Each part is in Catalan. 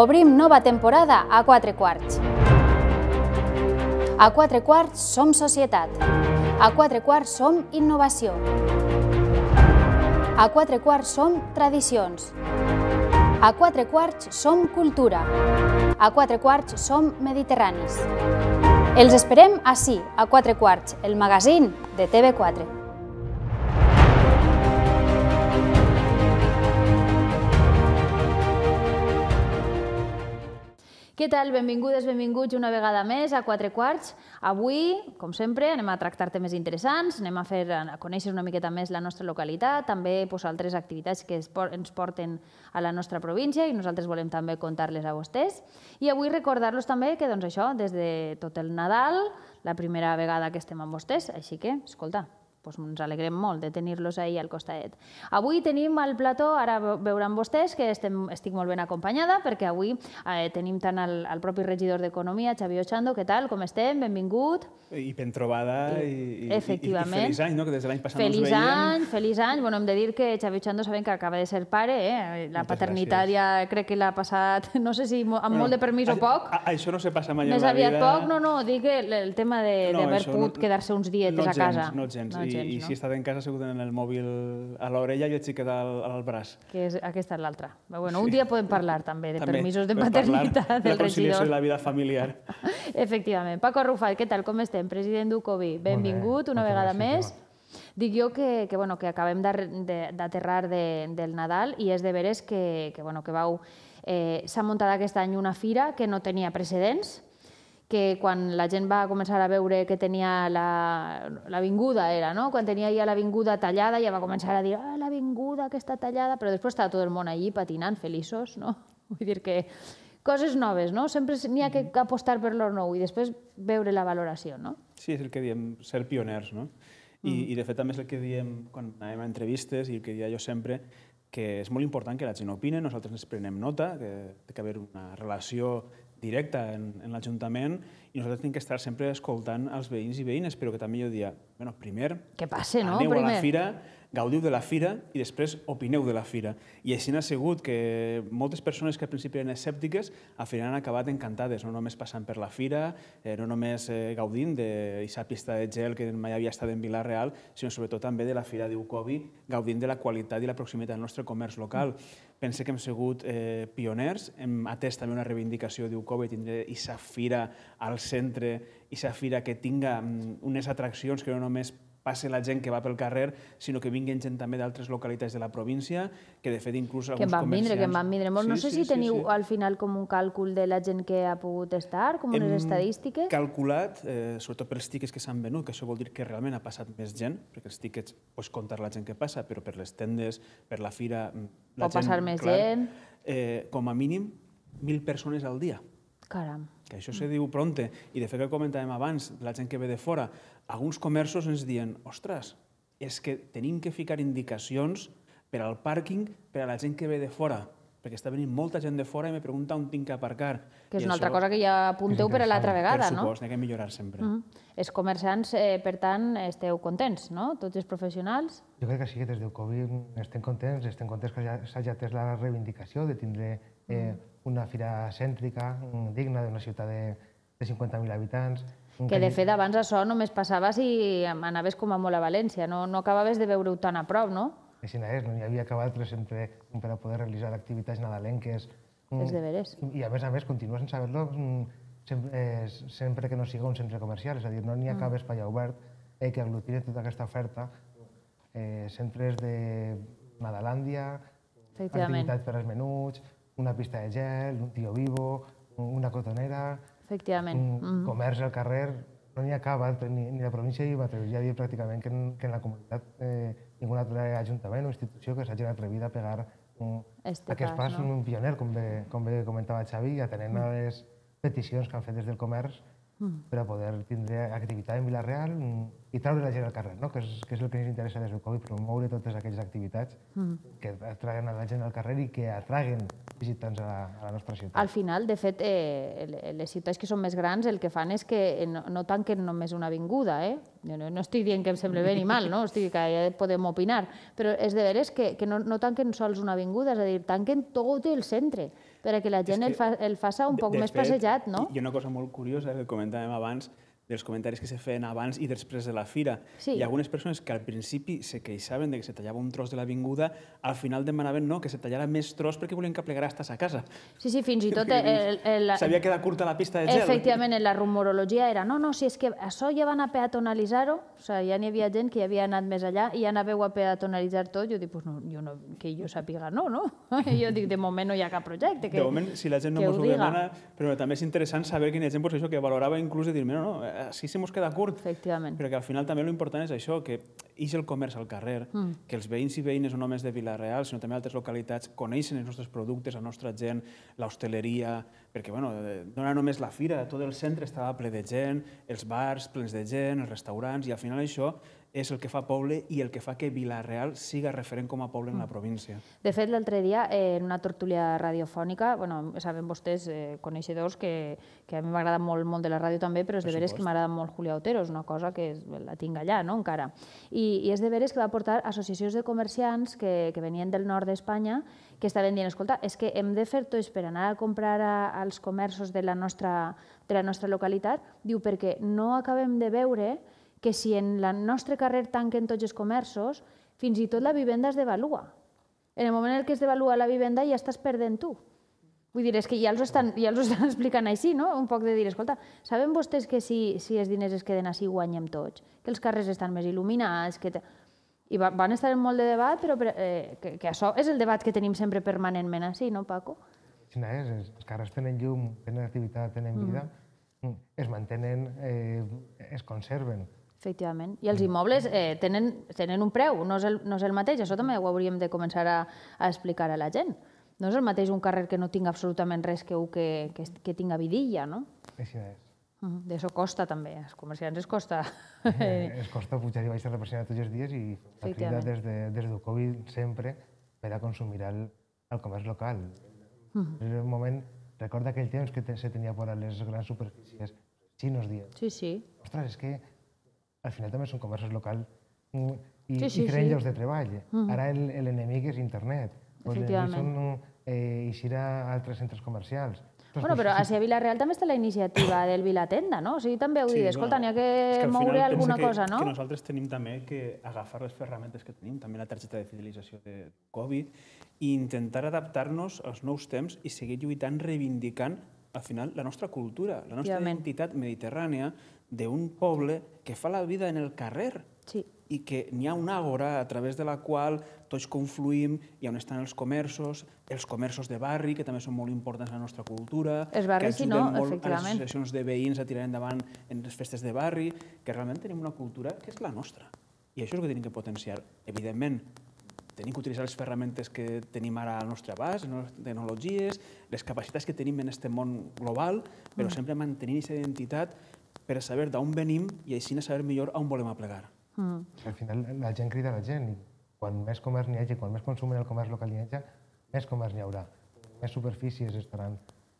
Obrim nova temporada a 4 quarts. A 4 quarts som societat. A 4 quarts som innovació. A 4 quarts som tradicions. A 4 quarts som cultura. A 4 quarts som mediterranis. Els esperem així, a 4 quarts, el magazín de TV4. Què tal? Benvingudes, benvinguts una vegada més a Quatre Quarts. Avui, com sempre, anem a tractar temes interessants, anem a, fer, a conèixer una miqueta més la nostra localitat, també pues, altres activitats que ens porten a la nostra província i nosaltres volem també contar-les a vostès. I avui recordar-los també que, doncs això, des de tot el Nadal, la primera vegada que estem amb vostès, així que, escolta, doncs ens alegrem molt de tenir-los ahir al costadet. Avui tenim al plató, ara veuran vostès que estem, estic molt ben acompanyada, perquè avui eh, tenim tant el, el propi regidor d'Economia, Xavi Ochando, què tal, com estem? Benvingut. I ben trobada i, i, Efectivament. i, i feliç any, no? que des de l'any passat feliç no ens veiem. any, feliç any. Bueno, hem de dir que Xavi Ochando sabem que acaba de ser pare, eh? la Moltes paternitat gràcies. ja crec que l'ha passat, no sé si amb bueno, molt de permís a, o poc. A, a, això no se passa mai Més la vida. poc, no, no, dic el, el tema d'haver no, no, pogut no, quedar-se uns dietes no, a casa. no gens, no gens. I, gens, I, no? I si he estat en casa, ha sigut en el mòbil a l'orella i el xiquet al, al braç. Que és, aquesta és l'altra. Bueno, sí. Un dia podem parlar també de també permisos de paternitat del regidor. La conciliació de la vida familiar. Efectivament. Paco Arrufat, què tal? Com estem? President d'UCOVI, benvingut una Moltes vegada gràcies, més. Dic jo que, que, bueno, que acabem d'aterrar de, de, del Nadal i és de veres que, que, bueno, que vau... Eh, S'ha muntat aquest any una fira que no tenia precedents, que quan la gent va començar a veure que tenia l'avinguda, la, era, no? Quan tenia ja l'avinguda tallada, ja va començar a dir, ah, l'avinguda que està tallada, però després estava tot el món allí patinant, feliços, no? Vull dir que coses noves, no? Sempre n'hi ha que mm-hmm. apostar per lo nou i després veure la valoració, no? Sí, és el que diem, ser pioners, no? I, mm. i de fet també és el que diem quan anem a entrevistes i el que dia jo sempre, que és molt important que la gent opine, nosaltres ens prenem nota, que ha d'haver una relació directa en, en l'Ajuntament i nosaltres hem d'estar sempre escoltant els veïns i veïnes, però que també jo diria, bueno, primer, que passe, no? aneu primer. a la fira, gaudiu de la fira i després opineu de la fira. I així ha sigut que moltes persones que al principi eren escèptiques al final han acabat encantades, no només passant per la fira, eh, no només eh, gaudint d'aquesta pista de gel que mai havia estat en Real, sinó sobretot també de la fira d'Ucobi, gaudint de la qualitat i la proximitat del nostre comerç local. Pense que hem sigut eh, pioners, hem atès també una reivindicació d'Ucobi, tindre aquesta fira al centre, aquesta fira que tinga mm, unes atraccions que no només passi la gent que va pel carrer, sinó que vinguin gent també d'altres localitats de la província, que de fet inclús alguns que van comerciants... Vindre, que van vindre molt. Sí, no sé sí, si sí, teniu sí. al final com un càlcul de la gent que ha pogut estar, com Hem unes estadístiques? calculat, eh, sobretot pels tiquets que s'han venut, que això vol dir que realment ha passat més gent, perquè els tiquets pots comptar la gent que passa, però per les tendes, per la fira... Mm, la Pot gent, passar més clar, gent... Eh, com a mínim, mil persones al dia. Caram. Que això se diu pronte. I de fet, que comentàvem abans, la gent que ve de fora, alguns comerços ens diuen, ostres, és que tenim que ficar indicacions per al pàrquing per a la gent que ve de fora perquè està venint molta gent de fora i me pregunta on tinc que aparcar. Que és I una això... altra cosa que ja apunteu per a l'altra vegada, no? Per supost, n'hi ha que millorar sempre. Mm -hmm. Els comerciants, eh, per tant, esteu contents, no? Tots els professionals? Jo crec que sí, que des del Covid estem contents, estem contents que s'hagi atès la reivindicació de tindre eh, una fira cèntrica, mm, digna d'una ciutat de, de 50.000 habitants. Que, de fet, abans això només passava si anaves com a molt a València, no, no acabaves de veure-ho tan a prop, no? Així és, no hi havia cap altre centre per a poder realitzar activitats nadalenques. Mm, és de veres. I, a més a més, continua sense saber lo mm, sempre, eh, sempre que no siga un centre comercial, és a dir, no n'hi ha mm. cap espai obert eh, que aglutini tota aquesta oferta. Eh, centres de Nadalàndia, activitats per als menuts, una pista de gel, un tio vivo, una cotonera... Efectivament. Un comerç al carrer... No n'hi ha cap ni, ni la província hi va atrevir Ja dir pràcticament que en, que en la comunitat eh, ningú altre ajuntament o institució que s'hagi atrevit a pegar un, este aquest pas, no? un pioner, com bé, com bé comentava Xavi, atenent a les peticions que han fet des del comerç mm. per a poder tindre activitat en Vila-real i treure la gent al carrer, no? que, és, que és el que ens interessa des del Covid, promoure totes aquelles activitats mm. que atraguen a la gent al carrer i que atraguen visitants a la, a la nostra ciutat. Al final, de fet, eh, les ciutats que són més grans el que fan és que eh, no, no tanquen només una avinguda, eh? no, no estic dient que em sembla bé ni mal, no? Estic que ja podem opinar, però és de veres que, que no, no tanquen sols una avinguda, és a dir, tanquen tot el centre. Perquè la gent el, fa, el faça un poc més fet, passejat, no? I una cosa molt curiosa que comentàvem abans, dels comentaris que se feien abans i després de la fira. Sí. Hi ha algunes persones que al principi se queixaven de que se tallava un tros de l'avinguda, al final demanaven no, que se tallara més tros perquè volien que estàs a casa. Sí, sí, fins i tot... S'havia quedat curta la pista de gel. Efectivament, en la rumorologia era no, no, si és que això ja van a peatonalitzar-ho, o sigui, ja n'hi havia gent que ja havia anat més allà i ja anàveu a peatonalitzar tot, jo dic, pues no, jo no, que jo sàpiga no, no? jo dic, de moment no hi ha cap projecte que De moment, si la gent no mos ho demana, però també és interessant saber que hi ha gent pues, això, que valorava inclús de dir, no, no, sí se mos queda curt. Efectivament. Però que al final també l'important és això, que ix el comerç al carrer, mm. que els veïns i veïnes no només de Vilareal, sinó també altres localitats, coneixen els nostres productes, la nostra gent, l'hostaleria, perquè, bueno, eh, no era només la fira, tot el centre estava ple de gent, els bars plens de gent, els restaurants, i al final això és el que fa poble i el que fa que Vilareal siga referent com a poble en la mm. província. De fet, l'altre dia, eh, en una tertúlia radiofònica, bueno, saben vostès, eh, coneixedors, que, que a mi m'agrada molt, molt de la ràdio també, però és de veres que m'agrada molt Julià Otero, és una cosa que la tinc allà, no?, encara. I, i és de veres que va portar associacions de comerciants que, que venien del nord d'Espanya que estaven dient, escolta, és que hem de fer tot per anar a comprar a, als comerços de la nostra, de la nostra localitat, diu, perquè no acabem de veure que si en el nostre carrer tanquen tots els comerços, fins i tot la vivenda es devalua. En el moment en què es devalua la vivenda ja estàs perdent tu. Vull dir, és que ja els estan, ja els estan explicant així, no? Un poc de dir, escolta, saben vostès que si, si els diners es queden així guanyem tots? Que els carrers estan més il·luminats, que... I van estar en molt de debat, però eh, que, que això és el debat que tenim sempre permanentment així, no, Paco? Quina és, els carrers tenen llum, tenen activitat, tenen mm. vida, mm. es mantenen, eh, es conserven. Efectivament. I els mm. immobles eh, tenen, tenen un preu, no és, el, no és el mateix. Això també ho hauríem de començar a, a explicar a la gent. No és el mateix un carrer que no tinga absolutament res que un que, que, que tinga vidilla, no? Mm, això és. De D'això costa també, els comerciants es costa. Eh, es costa pujar i baixar la persona tots els dies i la crida des, de, des del Covid sempre per a consumir el, el comerç local. Mm -hmm. És un moment, recorda aquell temps que te, se tenia por a les grans superfícies, xinos dies. Sí, sí. Ostres, és que al final també són comerços locals i, sí, sí, i creen sí. llocs de treball. Uh -huh. Ara l'enemic és internet. Efectivament. són eh, eixir a altres centres comercials. Tots bueno, però a Vilareal també està la iniciativa del Vilatenda, no? O sigui, també heu dit, escolta, n'hi ha que, que moure alguna que, cosa, no? Que nosaltres tenim també que agafar les ferramentes que tenim, també la targeta de fidelització de Covid, i intentar adaptar-nos als nous temps i seguir lluitant, reivindicant, al final, la nostra cultura, la nostra identitat mediterrània, d'un poble que fa la vida en el carrer. Sí. I que n'hi ha una àgora a través de la qual tots confluïm i on estan els comerços, els comerços de barri, que també són molt importants a la nostra cultura, es barri, que ajuden sí, no, molt a les associacions de veïns a tirar endavant en les festes de barri, que realment tenim una cultura que és la nostra. I això és el que tenim que potenciar. Evidentment, tenim que utilitzar les ferramentes que tenim ara al nostre abast, les nostres tecnologies, les capacitats que tenim en aquest món global, però mm. sempre mantenint aquesta identitat per a saber d'on venim i així saber millor on volem aplegar. Mm. Al final la gent crida la gent i quan més comerç n'hi hagi, quan més consumen el comerç local n'hi hagi, més comerç n'hi haurà, més superfícies estaran,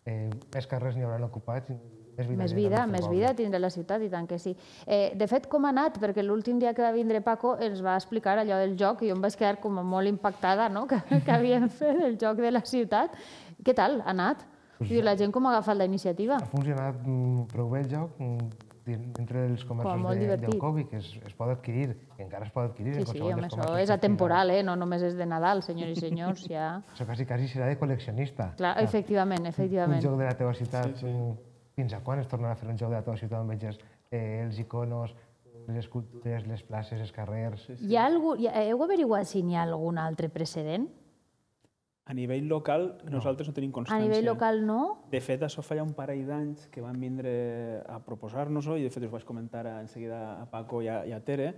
eh, més carrers n'hi hauran ocupats més vida, més vida, més vida tindrà la ciutat, i tant que sí. Eh, de fet, com ha anat? Perquè l'últim dia que va vindre Paco ens va explicar allò del joc i jo em vaig quedar com molt impactada, no?, que, que havíem fet el joc de la ciutat. Què tal? Ha anat? Vull dir, la gent com ha agafat la iniciativa? Ha funcionat mm, prou bé el joc entre mm, els comerços de, del Covid, que es, es pot adquirir, que encara es pot adquirir. Sí, sí, home, això és atemporal, eh? no només és de Nadal, senyors i senyors, ja... Això quasi, quasi serà de col·leccionista. Clar, ja. efectivament, efectivament. Un joc de la teva ciutat, sí, sí. Mm, fins a quan es tornarà a fer un joc de la teva ciutat on veges eh, els iconos, les cultures, les places, els carrers... Sí, sí. Hi ha algú, heu averiguat si n'hi ha algun altre precedent? A nivell local, no. nosaltres no tenim constància. A nivell local, no? De fet, això fa ja un parell d'anys que van vindre a proposar-nos-ho, i de fet us vaig comentar en seguida a Paco i a, i a Tere,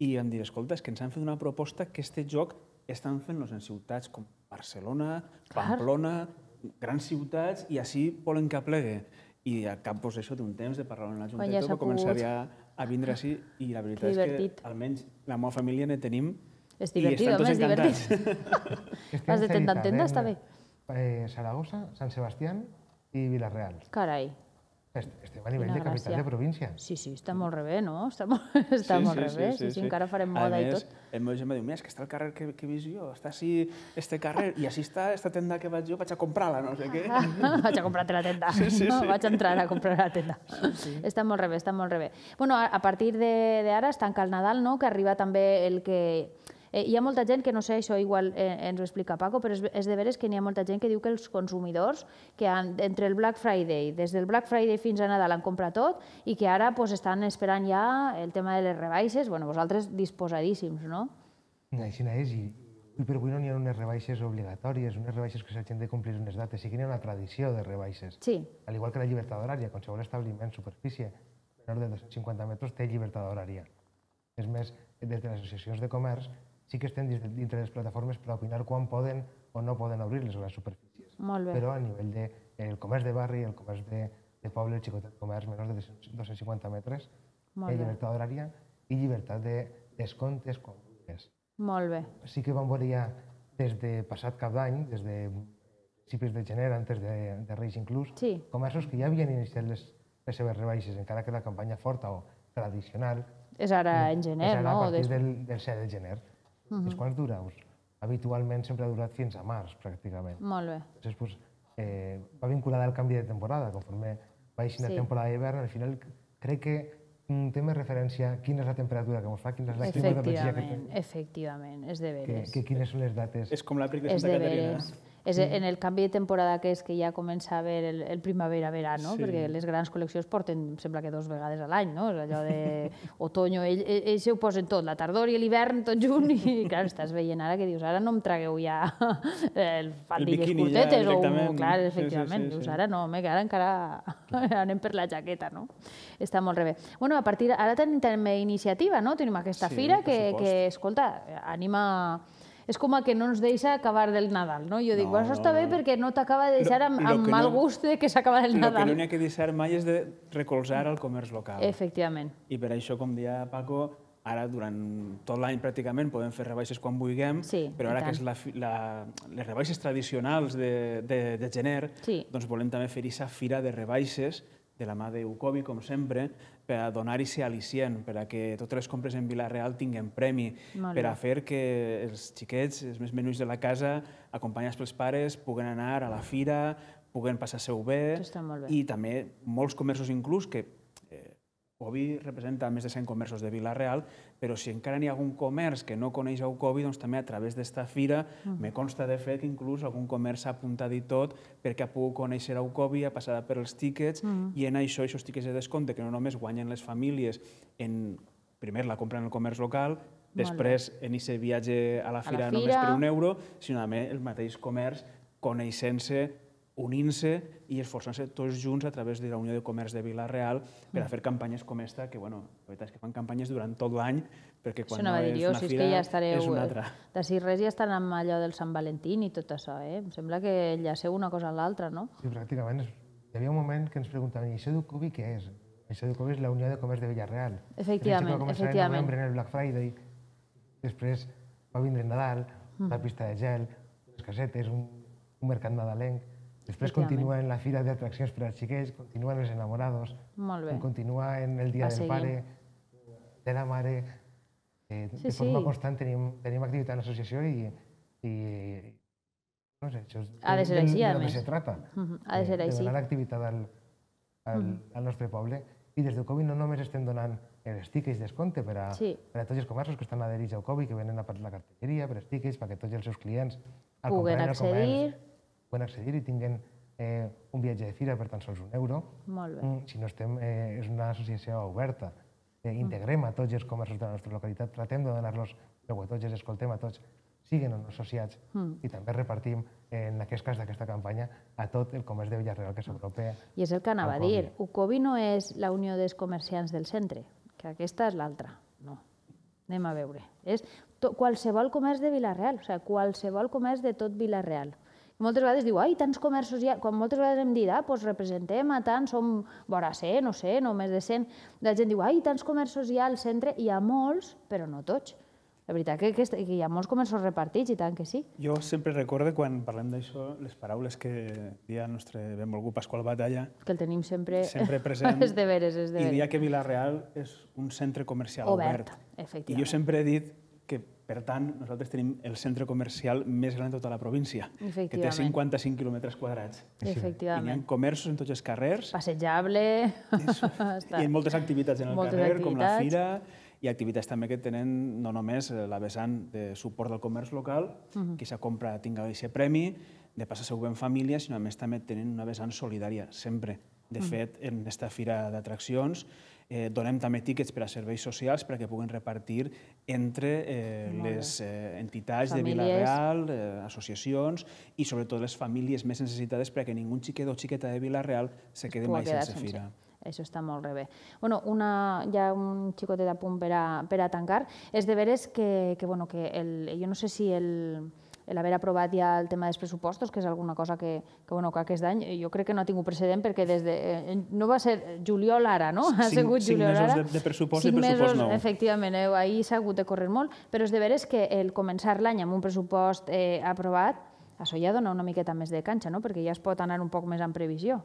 i em dir, escolta, és que ens han fet una proposta que este joc estan fent-los en ciutats com Barcelona, Pamplona, Clar. grans ciutats, i així volen que aplegue. I al cap doncs, això un temps de parlar amb la Junta ja començaria a vindre així, i la veritat és que almenys la meva família ne tenim és divertit, home, és divertit. Has de tenda en tenda, està bé. Eh, eh Saragossa, Sant Sebastián i Vilareal. Carai. Estem a nivell de capital de província. Sí, sí, està molt rebé, no? Està molt, està sí, molt sí, rebé, sí, sí, sí, encara farem moda més, i tot. El meu germà diu, mira, és que està el carrer que, que he vist jo, està així este carrer, i així està esta tenda que vaig jo, vaig a comprar-la, no sé què. vaig a comprar-te la tenda, sí, sí, sí. No, vaig a entrar a comprar la tenda. Sí, sí. Està molt rebé, està molt rebé. Bueno, a, a partir d'ara es tanca el Nadal, no?, que arriba també el que Eh, hi ha molta gent que, no sé, això igual eh, ens ho explica Paco, però és, és de veres que n'hi ha molta gent que diu que els consumidors, que han, entre el Black Friday, des del Black Friday fins a Nadal han comprat tot i que ara pues, estan esperant ja el tema de les rebaixes, bueno, vosaltres disposadíssims, no? Així és, i, i per avui no n'hi ha unes rebaixes obligatòries, unes rebaixes que s'hagin de complir unes dates, sí que n'hi ha una tradició de rebaixes. Sí. Al igual que la llibertat horària, qualsevol establiment superfície menor de 250 metres té llibertat horària. És més, des de les associacions de comerç sí que estem dintre les plataformes per opinar quan poden o no poden obrir-les grans superfícies. Molt bé. Però a nivell de el comerç de barri, el comerç de, de poble, el xicotet comerç menys de 250 metres, Molt eh, llibertat horària i llibertat de descomptes quan vulguis. Molt bé. Sí que vam veure ja des de passat cap d'any, des de principis de gener, antes de, de Reis inclús, sí. comerços que ja havien iniciat les, les seves rebaixes, encara que la campanya forta o tradicional... És ara en gener, és ara no? a partir no? del, del 7 de gener. Uh -huh. quan duraus? Habitualment sempre ha durat fins a març, pràcticament. Molt bé. Després, pues, eh, va vinculada al canvi de temporada, conforme va eixint sí. la temporada d'hivern, al final crec que mm, té més referència quina és la temperatura que ens fa, quina és la climatologia que... Efectivament, efectivament, és de veres. Que, que quines són les dates... És com la de Santa Caterina és en el canvi de temporada que és que ja comença a haver el, el primavera-verano, sí. perquè les grans col·leccions porten, sembla que dos vegades a l'any, no? És allò de otoño, ells, ells ho posen tot, la tardor i l'hivern tot junt, i clar, estàs veient ara que dius, ara no em tragueu ja el faldilles el curtetes, ja, o, clar, efectivament, sí, sí, sí, dius, ara no, home, que ara encara anem per la jaqueta, no? Està molt rebé. Bueno, a partir, ara tenim també iniciativa, no? Tenim aquesta sí, fira que, que, escolta, anima és com a que no ens deixa acabar del Nadal, no? Jo dic, no, això està bé perquè no t'acaba de deixar amb, amb mal no, gust de que s'acaba del Nadal. El que no n'hi ha que deixar mai és de recolzar el comerç local. Efectivament. I per això, com deia Paco, ara durant tot l'any pràcticament podem fer rebaixes quan vulguem, sí, però ara que és la, la, les rebaixes tradicionals de, de, de gener, sí. doncs volem també fer hi fira de rebaixes de la mà d'Eucobi, com sempre, per a donar-hi ser al·licient, per a que totes les compres en Vilareal tinguin premi, per a fer que els xiquets, els més menuts de la casa, acompanyats pels pares, puguen anar a la fira, puguen passar-se-ho bé. bé. I també molts comerços inclús que Ovi representa més de 100 comerços de Vila-real, però si encara n'hi ha algun comerç que no coneix el Covid, doncs també a través d'esta fira, mm. me consta de fet que inclús algun comerç s'ha apuntat i tot perquè ha pogut conèixer el Covid, ha passat per els tíquets, mm. i en això, aquests tíquets de descompte, que no només guanyen les famílies en, primer, la compra en el comerç local, després en aquest viatge a la fira, a la fira. només per un euro, sinó també el mateix comerç coneixent-se unint-se i esforçant-se tots junts a través de la Unió de Comerç de Vila-real per a fer campanyes com esta, que bueno, la veritat és que fan campanyes durant tot l'any, perquè quan no és jo, una si fira és, que ja estareu, és una eh, altra. De si res ja estan amb allò del Sant Valentín i tot això, eh? Em sembla que llaceu una cosa a l'altra, no? Sí, pràcticament. Hi havia un moment que ens preguntaven, i això d'Ucubi què és? I això d'Ucubi és la Unió de Comerç de Villarreal. Efectivament, va efectivament. En novembre, en el Black Friday, després va vindre Nadal, mm. la pista de gel, les casetes, un, un mercat nadalenc Després continua en la fira d'atraccions per als xiquets, continua en els enamorados, Molt bé. continua en el dia Va del pare, de la mare... Eh, sí, de forma sí. constant tenim, tenim activitat en l'associació i, i, no sé, això és ha de, ser així, de, de, de, de se trata. Uh -huh. Ha de ser així. De donar activitat al, al, uh -huh. al nostre poble. I des del Covid no només estem donant els tiquets descompte per a, sí. per a tots els comerços que estan adherits al Covid, que venen a part de la cartelleria, per els tiquets, perquè tots els seus clients Puguen accedir. comerç poden accedir i tinguin eh, un viatge de fira per tan sols un euro. Molt bé. Mm, si no estem, eh, és una associació oberta. Eh, mm. integrem a tots els comerços de la nostra localitat, tratem de donar-los veu a tots, els escoltem a tots, siguin o associats mm. i també repartim, eh, en aquest cas d'aquesta campanya, a tot el comerç de Villarreal que s'apropa. I és el que anava a dir, UCOBI no és la Unió dels Comerciants del Centre, que aquesta és l'altra, no. Anem a veure. És to, qualsevol comerç de Villarreal, o sigui, qualsevol comerç de tot Villarreal. Moltes vegades diu, ai, tants comerços hi ha... Quan moltes vegades hem dit, ah, doncs representem a tant, som vora 100, no sé, no més de 100. La gent diu, ai, tants comerços hi ha al centre, hi ha molts, però no tots. La veritat que, que, que hi ha molts comerços repartits, i tant que sí. Jo sempre recordo, quan parlem d'això, les paraules que dia el nostre benvolgut Pasqual Batalla... Que el tenim sempre, sempre present. és de veres, és de veres. I dia que Vilareal és un centre comercial obert. obert. Efectivament. I jo sempre he dit per tant, nosaltres tenim el centre comercial més gran de tota la província, que té 55 quilòmetres quadrats. Efectivament. I hi ha comerços en tots els carrers. Passejable. I en moltes activitats en el moltes carrer, activitats. com la fira, i activitats també que tenen no només la vessant de suport del comerç local, uh mhm. -huh. qui s'ha comprat tinga aquest premi, de passar segur en família, sinó a més també tenen una vessant solidària, sempre. De mhm. fet, en aquesta fira d'atraccions eh, donem també tíquets per a serveis socials perquè puguen repartir entre eh, les eh, entitats famílies. de Vilareal, eh, associacions i sobretot les famílies més necessitades perquè ningú xiquet o xiqueta de Vilareal se quedi mai sense, sense fira. Això està molt bé. Bueno, una, ja un xicotet a punt per a, per a tancar. És de veres que, que, bueno, que el, jo no sé si el, l'haver aprovat ja el tema dels pressupostos, que és alguna cosa que, que, bueno, que aquest any jo crec que no ha tingut precedent perquè des de... Eh, eh, no va ser juliol ara, no? Ha cinc, sigut juliol cinc mesos ara. De, de pressupost cinc i pressupost mesos, nou. Efectivament, eh, ahir s'ha hagut de córrer molt, però és de veres que el començar l'any amb un pressupost eh, aprovat, això ja dona una miqueta més de canxa, no? perquè ja es pot anar un poc més en previsió.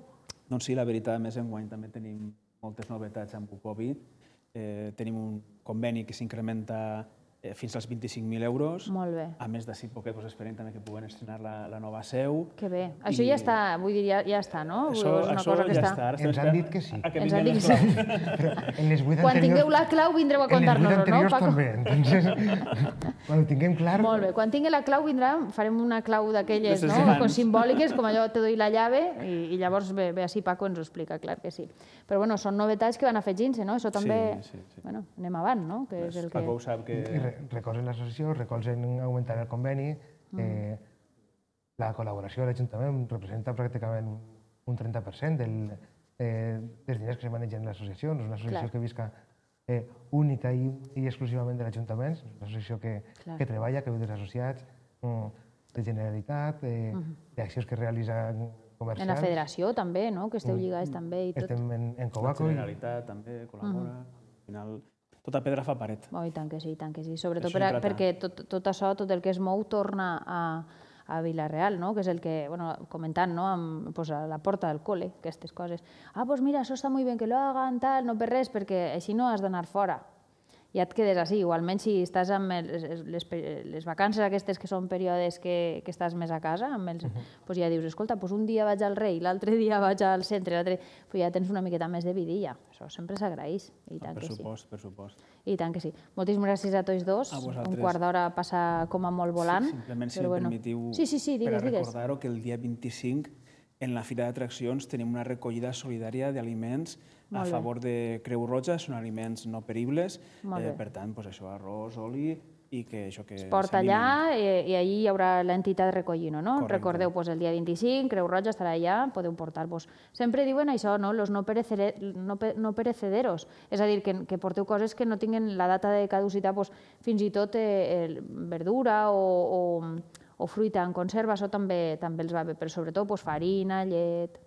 Doncs sí, la veritat, més enguany també tenim moltes novetats amb el Covid. Eh, tenim un conveni que s'incrementa Eh, fins als 25.000 euros. Molt bé. A més, d'ací poquet doncs, esperem també que puguem estrenar la, la nova seu. Que bé. Això I... ja està, vull dir, ja, ja està, no? Això, és una això cosa que ja està. està. Ens, Ens han dit que sí. Que Ens han dit que sí. Però en les 8 quan tingueu la clau vindreu a contar-nos-ho, no, Paco? també. Entonces, quan ho tinguem clar... Molt bé. Quan tingui la clau vindrà, farem una clau d'aquelles, no? Com simbòliques, com allò te doy la llave, i, i llavors ve, ve així Paco ens ho explica, clar que sí. Però bueno, són novetats que van afegint-se, no? Això també... Sí, sí, sí. Bueno, anem avant, no? Que és el que... Paco ho sap que recolzen l'associació, recolzen augmentar el conveni, mm. eh, la col·laboració de l'Ajuntament representa pràcticament un 30% del, eh, dels diners que es manegen l'associació, no és una associació Clar. que visca eh, única i, i exclusivament de l'Ajuntament, és una associació que, Clar. que treballa, que viu dels associats, mm, de Generalitat, eh, uh mm-hmm. -huh. d'accions que realitzen comercials. En la federació també, no?, que esteu mm. lligats també i tot. Estem en, en Covaco. La Generalitat també col·labora. Uh mm-hmm. -huh. Al final tota pedra fa paret. Oh, I tant que sí, i tant que sí. Sobretot per, perquè tot, tot això, tot el que es mou, torna a, a Vilareal, no? que és el que, bueno, comentant, no? Amb, pues, a la porta del col·le, aquestes coses. Ah, doncs pues mira, això està molt bé que lo hagan, tal, no per res, perquè així no has d'anar fora ja et quedes així, o almenys si estàs amb els, les, les vacances aquestes que són períodes que, que estàs més a casa, amb els, uh mhm. -huh. pues ja dius, escolta, pues un dia vaig al rei, l'altre dia vaig al centre, l'altre... Pues ja tens una miqueta més de vidilla. Això sempre s'agraeix, i ah, tant ah, que supost, sí. Per supost, per I tant que sí. Moltíssimes gràcies a tots dos. A un quart d'hora passa com a molt volant. Sí, simplement, si però, bueno... permetiu, sí, sí, sí, digues, per recordar-ho, que el dia 25 en la Fira d'Atraccions tenim una recollida solidària d'aliments a favor de Creu Roja, són aliments no peribles, eh, per tant, pues això, arròs, oli, i que això que... Es porta allà eh, i, i allà hi haurà l'entitat recollint, no? Correcte. Recordeu, pues, el dia 25, Creu Roja estarà allà, podeu portar vos Sempre diuen això, no? Los no, perecere, no, no perecederos, és a dir, que, que porteu coses que no tinguin la data de caducitat, pues, fins i tot eh, verdura o, o, o fruita en conserva, això també, també els va bé, però sobretot pues, farina, llet...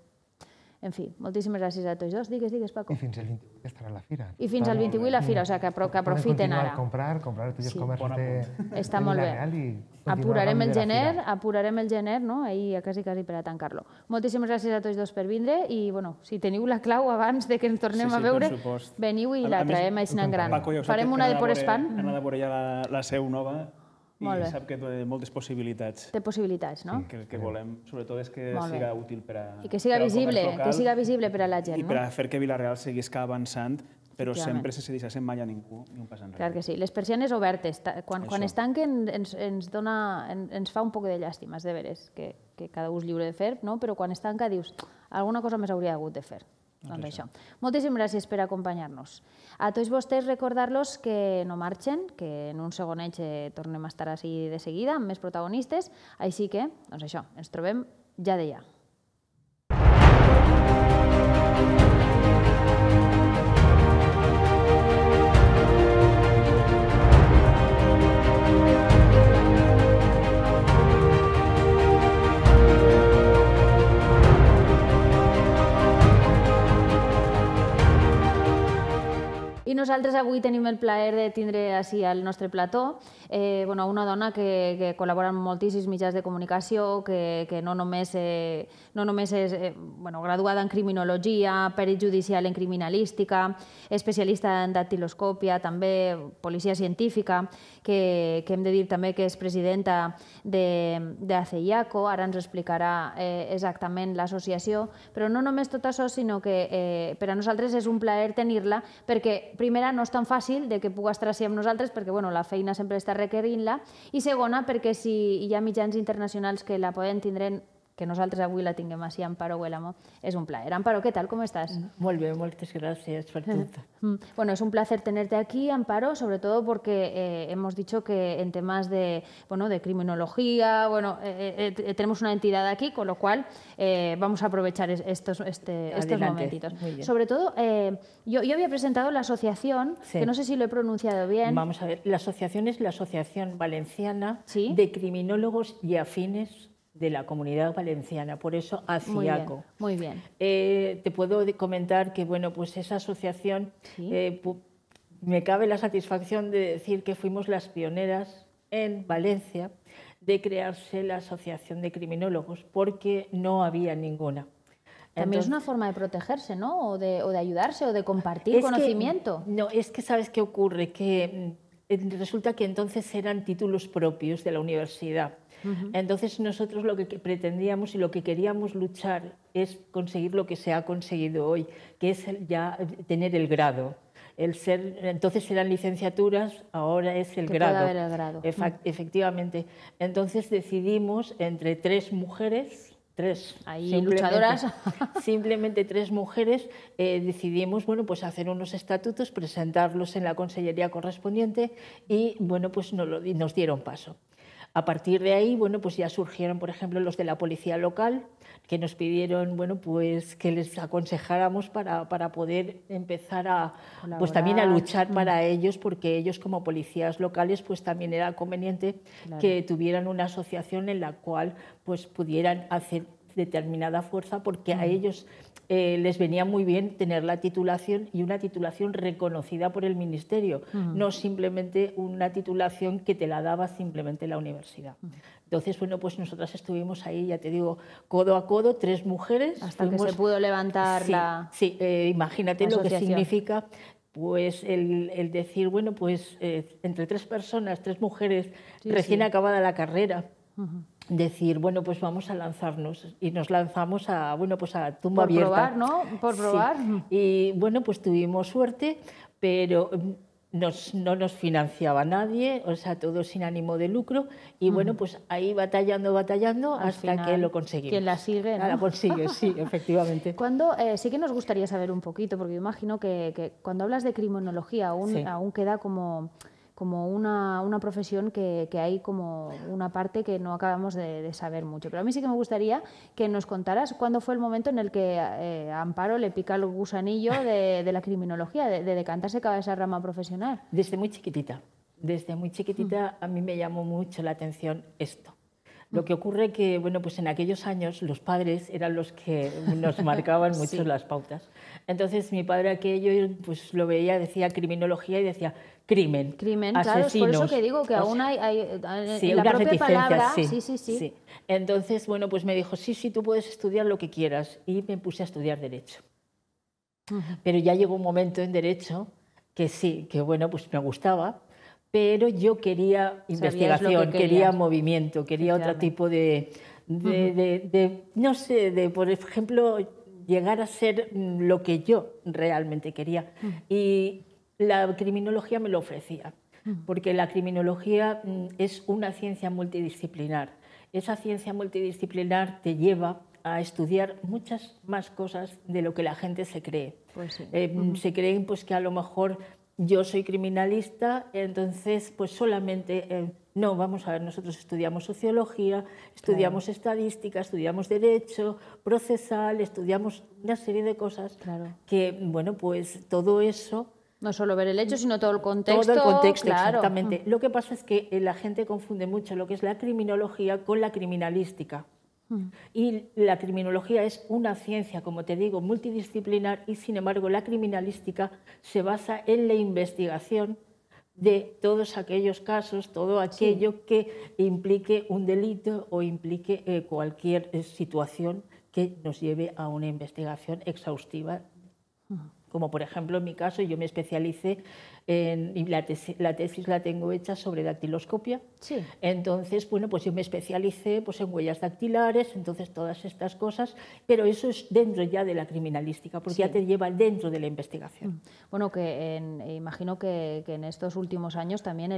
En fi, moltíssimes gràcies a tots dos. Digues, digues, Paco. I fins el 28 estarà la fira. I fins el 28 la fira, o sigui, que, però, que aprofiten ara. Comprar, comprar els teus sí. comerços de, Està molt bé. Apurarem el gener, apurarem el gener, no? Ahir quasi, quasi per a tancar-lo. Moltíssimes gràcies a tots dos per vindre i, bueno, si teniu la clau abans de que ens tornem sí, sí, a veure, veniu i la traiem a Isnan Gran. Paco, ja Farem una de por espant. Anem a veure ja la, la seu nova molt bé. I sap que té moltes possibilitats. Té possibilitats, no? Sí, que el que volem, sobretot, és que siga útil per a... I que siga visible, que siga visible per a la gent, I no? per a fer que Vilareal seguisca avançant però sempre se cedissassen mai a ningú ni un pas enrere. Clar que sí. Les persianes obertes, quan, quan es tanquen ens, ens, dona, ens, fa un poc de llàstima, és de veres, que, que cada és lliure de fer, no? però quan es tanca dius, alguna cosa més hauria hagut de fer. Doncs, doncs això. Moltíssimes gràcies per acompanyar-nos. A tots vostès recordar-los que no marxen, que en un segonet eh, tornem a estar així de seguida amb més protagonistes, així que, doncs això, ens trobem ja de ja. Thank you. I nosaltres avui tenim el plaer de tindre així al nostre plató eh, bueno, una dona que, que col·labora amb moltíssims mitjans de comunicació, que, que no només, eh, no només és eh, bueno, graduada en criminologia, perit judicial en criminalística, especialista en dactiloscòpia, també policia científica, que, que hem de dir també que és presidenta de, de CEIACO, ara ens explicarà eh, exactament l'associació, però no només tot això, sinó que eh, per a nosaltres és un plaer tenir-la perquè primera, no és tan fàcil de que pugui estar així amb nosaltres perquè bueno, la feina sempre està requerint-la i segona, perquè si hi ha mitjans internacionals que la poden tindre que nosaltres avui la tinguem y Amparo Guelamo. Es un placer. Amparo, ¿qué tal, ¿Cómo estás? Mm, muy bien, muchas gracias mm, Bueno, es un placer tenerte aquí, Amparo, sobre todo porque eh, hemos dicho que en temas de, bueno, de criminología, bueno, eh, eh, tenemos una entidad aquí, con lo cual vamos a aprovechar estos, este, estos momentitos. Sobre todo, yo, había presentado la asociación, que no sé si lo he pronunciado bien. Vamos a ver, la asociación es la Asociación Valenciana de Criminólogos y Afines de la comunidad valenciana, por eso ACIACO. Muy bien. Muy bien. Eh, te puedo comentar que bueno, pues esa asociación eh, me cabe la satisfacción de decir que fuimos las pioneras en Valencia de crearse la Asociación de Criminólogos, porque no había ninguna. También es una forma de protegerse, ¿no? O de, ayudarse, o de compartir conocimiento. no, es que sabes qué ocurre, que mm, eh, resulta que entonces eran títulos propios de la universidad. Entonces nosotros lo que pretendíamos y lo que queríamos luchar es conseguir lo que se ha conseguido hoy, que es ya eh, tener el grado. ser, entonces eran licenciaturas, ahora es el grado. El grado. Efectivamente. Entonces decidimos entre tres mujeres, tres simplemente, luchadoras, simplemente tres mujeres, eh, decidimos bueno, pues hacer unos estatutos, presentarlos en la consellería correspondiente y bueno, pues nos dieron paso. A partir de ahí, bueno, pues ya surgieron, por ejemplo, los de la policía local, que nos pidieron, bueno, pues que les aconsejáramos para, poder empezar a, pues también a luchar para mm. ellos, porque ellos como policías locales, pues también era conveniente que tuvieran una asociación en la cual, pues pudieran hacer determinada fuerza porque a mm. ellos eh, les venía muy bien tener la titulación y una titulación reconocida por el Ministerio, mm. no simplemente una titulación que te la daba simplemente la universidad. Mm. Entonces, bueno, pues nosotras estuvimos ahí, ya te digo, codo a codo, tres mujeres. Hasta que se pudo levantar la. Sí, eh, imagínate lo que significa pues el, decir, bueno, pues eh, entre tres personas, tres mujeres, recién acabada la carrera decir, bueno, pues vamos a lanzarnos y nos lanzamos a, bueno, pues a tumba Por abierta. Por probar, ¿no? Por probar. Y bueno, pues tuvimos suerte, pero mm, nos, no nos financiaba nadie, o sea, todo sin ánimo de lucro. Y mm. bueno, pues ahí batallando, batallando, hasta que lo conseguimos. Quien la sigue, ah, ¿no? La consigue, sí, efectivamente. Cuando, eh, sí que nos gustaría saber un poquito, porque imagino que, cuando hablas de criminología aún, aún queda como como una, una profesión que, que, hay como una parte que no acabamos de, saber mucho. Pero a mí sí que me gustaría que nos contaras cuándo fue el momento en el que eh, Amparo le pica el gusanillo de, la criminología, de, de, decantarse cada esa rama profesional. Desde muy chiquitita, desde muy chiquitita mm. a mí me llamó mucho la atención esto. Lo que ocurre que, bueno, pues en aquellos años los padres eran los que nos marcaban mucho las pautas. Entonces mi padre aquello pues lo veía, decía criminología y decía crimen, crimen, asesinos. Claro, por eso que digo que aún hay, hay, la propia palabra, sí. Sí, sí, Entonces, bueno, pues me dijo, sí, sí, tú puedes estudiar lo que quieras y me puse a estudiar derecho. Pero ya llegó un momento en derecho que sí, que bueno, pues me gustaba, pero yo quería investigación, quería movimiento, quería otro tipo de, no sé, de, por ejemplo, llegar a ser mm, lo que yo realmente quería. Y la criminología me lo ofrecía, porque la criminología mm, es una ciencia multidisciplinar. Esa ciencia multidisciplinar te lleva a estudiar muchas más cosas de lo que la gente se cree. Pues eh, mm, se creen pues, que a lo mejor yo soy criminalista, entonces pues solamente, eh, no, vamos a ver, nosotros estudiamos sociología, estudiamos estadística, estudiamos derecho, procesal, estudiamos una serie de cosas que, bueno, pues todo eso... No solo ver el hecho, sino todo el contexto. Todo el contexto, exactamente. Mm. Lo que pasa es que eh, la gente confunde mucho lo que es la criminología con la criminalística. Y la criminología es una ciencia, como te digo, multidisciplinar y sin embargo la criminalística se basa en la investigación de todos aquellos casos, todo aquello que implique un delito o implique eh, cualquier eh, situación que nos lleve a una investigación exhaustiva. Como por ejemplo en mi caso yo me especialicé y la tesis, la tengo hecha sobre dactiloscopia. Entonces, bueno, pues yo me especialicé pues, en huellas dactilares, entonces todas estas cosas, pero eso es dentro ya de la criminalística, porque ya te lleva dentro de la investigación. Mm. Bueno, que e imagino que, en estos últimos años también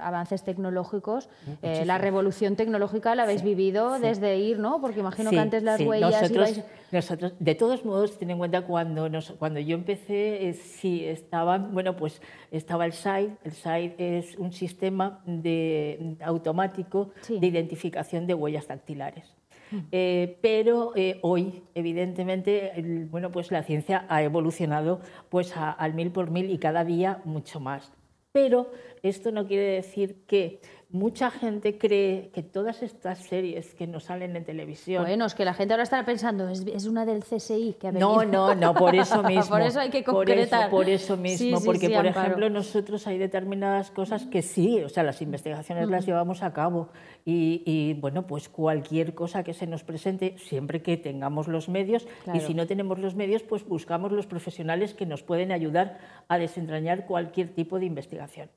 avances tecnológicos, mm, eh, la revolución tecnológica la habéis vivido desde ir, ¿no? Porque imagino que antes las huellas... Nosotros, de todos modos, ten en cuenta cuando, cuando yo empecé, eh, sí estaban, bueno, pues estaba el SAID. El SAID es un sistema de, automático de identificación de huellas dactilares. Mm. Eh, pero eh, hoy, evidentemente, bueno, pues la ciencia ha evolucionado pues al mil por mil y cada día mucho más. Pero esto no quiere decir que mucha gente cree que todas estas series que nos salen en televisión... Bueno, es que la gente ahora estará pensando, es, una del CSI que ha venido. No, no, no, por eso mismo. por eso hay que concretar. Por eso, mismo, porque, por ejemplo, nosotros hay determinadas cosas que sí, o sea, las investigaciones las mm. llevamos a cabo y, bueno, pues cualquier cosa que se nos presente, siempre que tengamos los medios, y si no tenemos los medios, pues buscamos los profesionales que nos pueden ayudar a desentrañar cualquier tipo de investigación.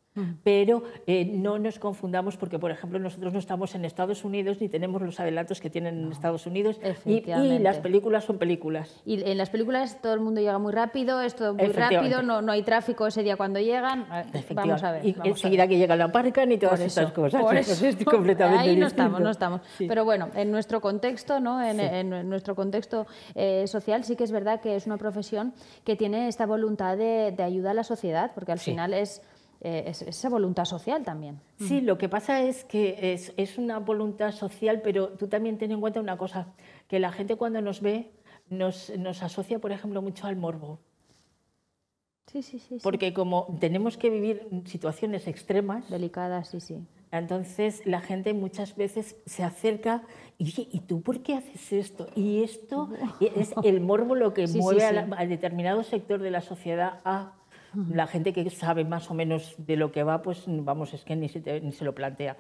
Pero eh, no nos confundamos porque, por ejemplo, nosotros no estamos en Estados Unidos ni tenemos los adelantos que tienen en Estados Unidos y, las películas son películas. Y en las películas todo el mundo llega muy rápido, es todo muy rápido, no, no hay tráfico ese día cuando llegan. Ah, vamos a ver. Y enseguida que llega la parca y todas estas cosas. Ahí no estamos, no estamos. Pero bueno, en nuestro contexto, ¿no? en, nuestro contexto eh, social sí que es verdad que es una profesión que tiene esta voluntad de, de ayuda a la sociedad porque al final es eh, esa voluntad social también. Sí, lo que pasa es que es, una voluntad social, pero tú también ten en cuenta una cosa, que la gente cuando nos ve nos, asocia, por ejemplo, mucho al morbo. Sí, sí, sí. Porque como tenemos que vivir situaciones extremas... Delicadas, sí, sí. Entonces la gente muchas veces se acerca y dice ¿y tú por qué haces esto? Y esto es el morbo lo que mueve al determinado sector de la sociedad a la gente que sabe más o menos de lo que va, pues vamos, es que ni se, ni se lo plantea.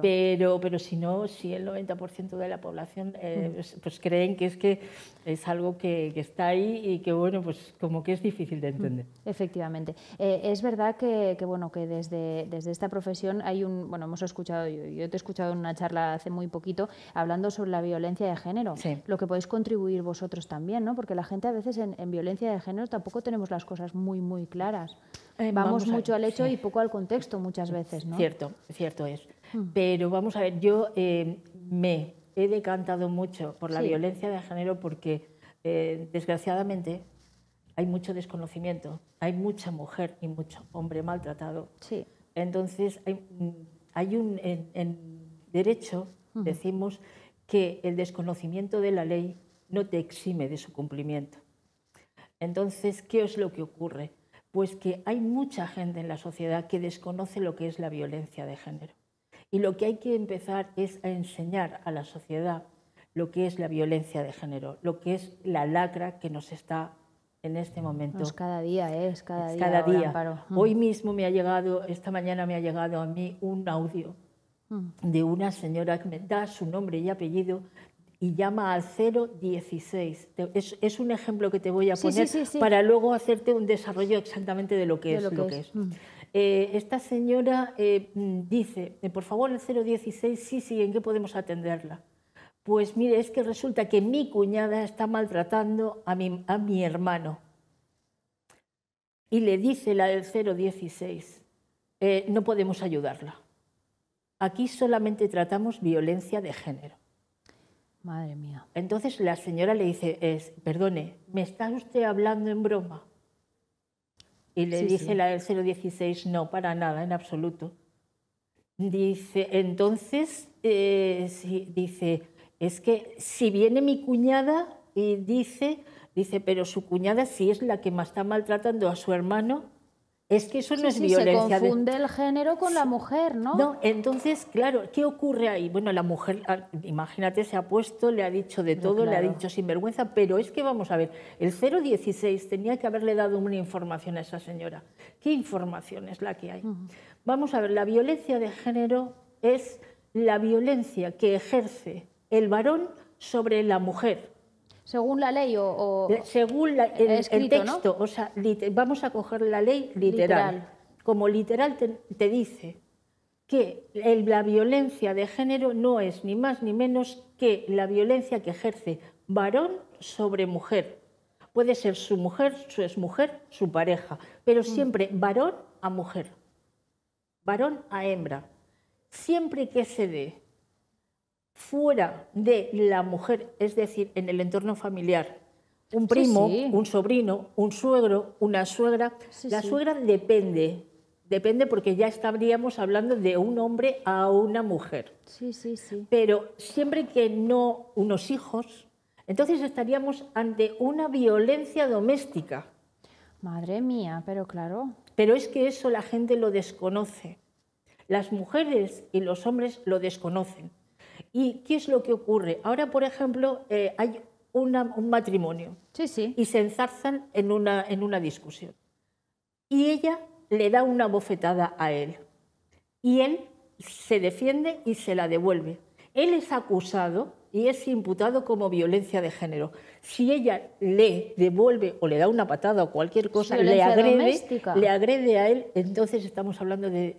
Pero, pero si no, si el 90% de la población eh, mm. pues, pues, creen que es que es algo que, está ahí y que bueno, pues como que es difícil de mm, entender. Efectivamente. Eh, es verdad que, bueno, que desde, desde esta profesión hay un, bueno, hemos escuchado, yo, te he escuchado en una charla hace muy poquito hablando sobre la violencia de género, lo que podéis contribuir vosotros también, ¿no? Porque la gente a veces en, violencia de género tampoco tenemos las cosas muy, muy claras. Eh, vamos, mucho al hecho y poco al contexto muchas veces, ¿no? Cierto, cierto es. Pero vamos a ver, yo eh, me he decantado mucho por la violencia de género porque, eh, desgraciadamente, hay mucho desconocimiento, hay mucha mujer y mucho hombre maltratado. Sí. Entonces, hay, un. derecho decimos que el desconocimiento de la ley no te exime de su cumplimiento. Entonces, ¿qué es lo que ocurre? Pues que hay mucha gente en la sociedad que desconoce lo que es la violencia de género. Y lo que hay que empezar es a enseñar a la sociedad lo que es la violencia de género, lo que es la lacra que nos está en este momento. cada día es, cada día. ¿eh? Es cada día. Mm. Hoy mismo me ha llegado, esta mañana me ha llegado a mí un audio mm. de una señora que me da su nombre y apellido y llama al 016. Es, es un ejemplo que te voy a poner para luego hacerte un desarrollo exactamente de lo que es. Lo que es. Mm. Eh, esta señora eh, mm, dice, eh, por favor, el 016, sí, sí, ¿en qué podemos atenderla? Pues mire, es que resulta que mi cuñada está maltratando a mi, a mi hermano. Y le dice la del 016, no podemos ayudarla. Aquí solamente tratamos violencia de género. Madre mía. Entonces la señora le dice, es, perdone, ¿me está usted hablando en broma? Y le dice la del 016, no, para nada, en absoluto. Dice, entonces, eh, dice, es que si viene mi cuñada y dice, dice, pero su cuñada sí es la que más está maltratando a su hermano es que eso no es violencia. Se confunde el género con la mujer, ¿no? No, entonces, claro, ¿qué ocurre ahí? Bueno, la mujer, ah, imagínate, se ha puesto, le ha dicho de todo, le ha dicho sinvergüenza, pero es que vamos a ver, el 016 tenía que haberle dado una información a esa señora. ¿Qué información es la que hay? Vamos a ver, la violencia de género es la violencia que ejerce el varón sobre la mujer según la ley o... Según el, texto, o sea, vamos a coger la ley literal. Como literal te, dice que la violencia de género no es ni más ni menos que la violencia que ejerce varón sobre mujer. Puede ser su mujer, su exmujer, su pareja, pero mm. siempre varón a mujer, varón a hembra. Siempre que se dé fuera de la mujer, es decir, en el entorno familiar. Un primo, un sobrino, un suegro, una suegra. la suegra depende, depende porque ya estaríamos hablando de un hombre a una mujer. Sí, sí, sí. Pero siempre que no unos hijos, entonces estaríamos ante una violencia doméstica. Madre mía, pero claro. Pero es que eso la gente lo desconoce. Las mujeres y los hombres lo desconocen. ¿Y qué es lo que ocurre? Ahora, por ejemplo, eh, hay un matrimonio y se enzarzan en una, en una discusión. Y ella le da una bofetada a él. Y él se defiende y se la devuelve. Él es acusado y es imputado como violencia de género. Si ella le devuelve o le da una patada o cualquier cosa, le agrede, le agrede a él, entonces estamos hablando de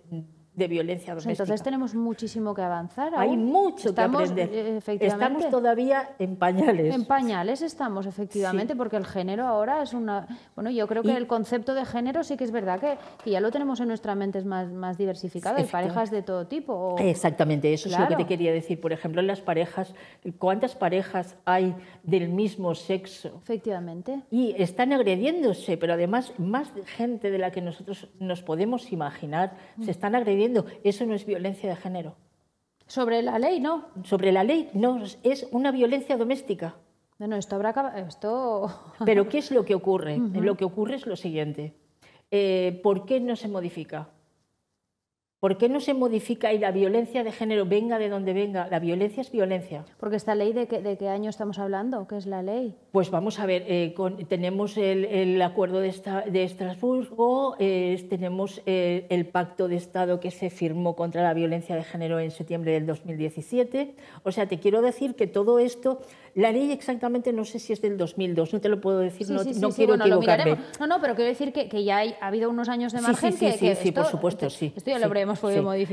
de violencia pues doméstica. Entonces tenemos muchísimo que avanzar. Hay mucho que aprender. Eh, estamos todavía en pañales. En pañales estamos, efectivamente, porque el género ahora es una... Bueno, yo creo que el concepto de género sí que es verdad que, ya lo tenemos en nuestra mente es más, más diversificado. Hay parejas de todo tipo. Exactamente, eso es lo que te quería decir. Por ejemplo, en las parejas, ¿cuántas parejas hay del mismo sexo? Efectivamente. Y están agrediéndose, pero además más gente de la que nosotros nos podemos imaginar se mm. están agrediendo eso no es violencia de género. Sobre la ley, no. Sobre la ley, no. Es una violencia doméstica. No, esto habrá esto... Pero ¿qué es lo que ocurre? Lo que ocurre es lo siguiente. Eh, ¿Por qué no se modifica? ¿Por qué no se modifica y la violencia de género venga de donde venga? La violencia es violencia. Porque esta ley, ¿de qué, año estamos hablando? ¿Qué es la ley? Pues vamos a ver, eh, tenemos el, acuerdo de, Estrasburgo, eh, tenemos eh, el pacto de Estado que se firmó contra la violencia de género en septiembre del 2017. O sea, te quiero decir que todo esto, la ley exactamente no sé si es del 2002, no te lo puedo decir, no, quiero No, no, pero quiero decir que, ya hay, ha habido unos años de margen sí, sí, sí, por supuesto, sí. Esto ya lo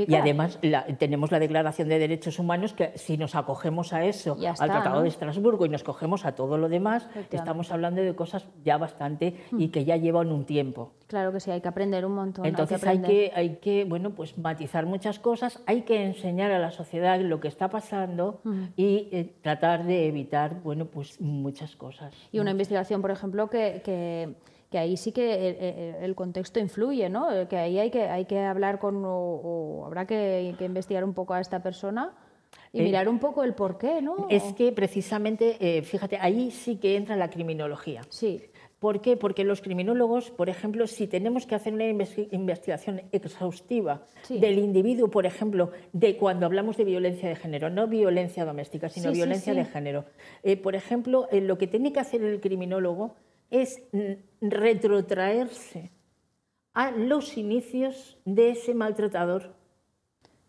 y además tenemos la Declaración de Derechos Humanos que si nos acogemos a eso, al Tratado de Estrasburgo y nos cogemos a todo lo demás, estamos hablando de cosas ya bastante mm. y que ya llevan un tiempo. Claro que sí, hay que aprender un montón. Entonces hay que, hay que, bueno, pues matizar muchas cosas, hay que enseñar a la sociedad lo que está pasando mm. y eh, tratar de evitar bueno, pues muchas cosas. Y una investigación, por ejemplo, que que ahí sí que eh, eh, eh, el, contexto influye, ¿no? que ahí hay que, hay que hablar con, o, habrá que, investigar un poco a esta persona. Y mirar un poco el por qué, ¿no? Es que precisamente, fíjate, ahí sí que entra la criminología. Sí. ¿Por qué? Porque los criminólogos, por ejemplo, si tenemos que hacer una investigación exhaustiva del individuo, por ejemplo, de cuando hablamos de violencia de género, no violencia doméstica, sino violencia de género, por ejemplo, lo que tiene que hacer el criminólogo es retrotraerse a los inicios de ese maltratador.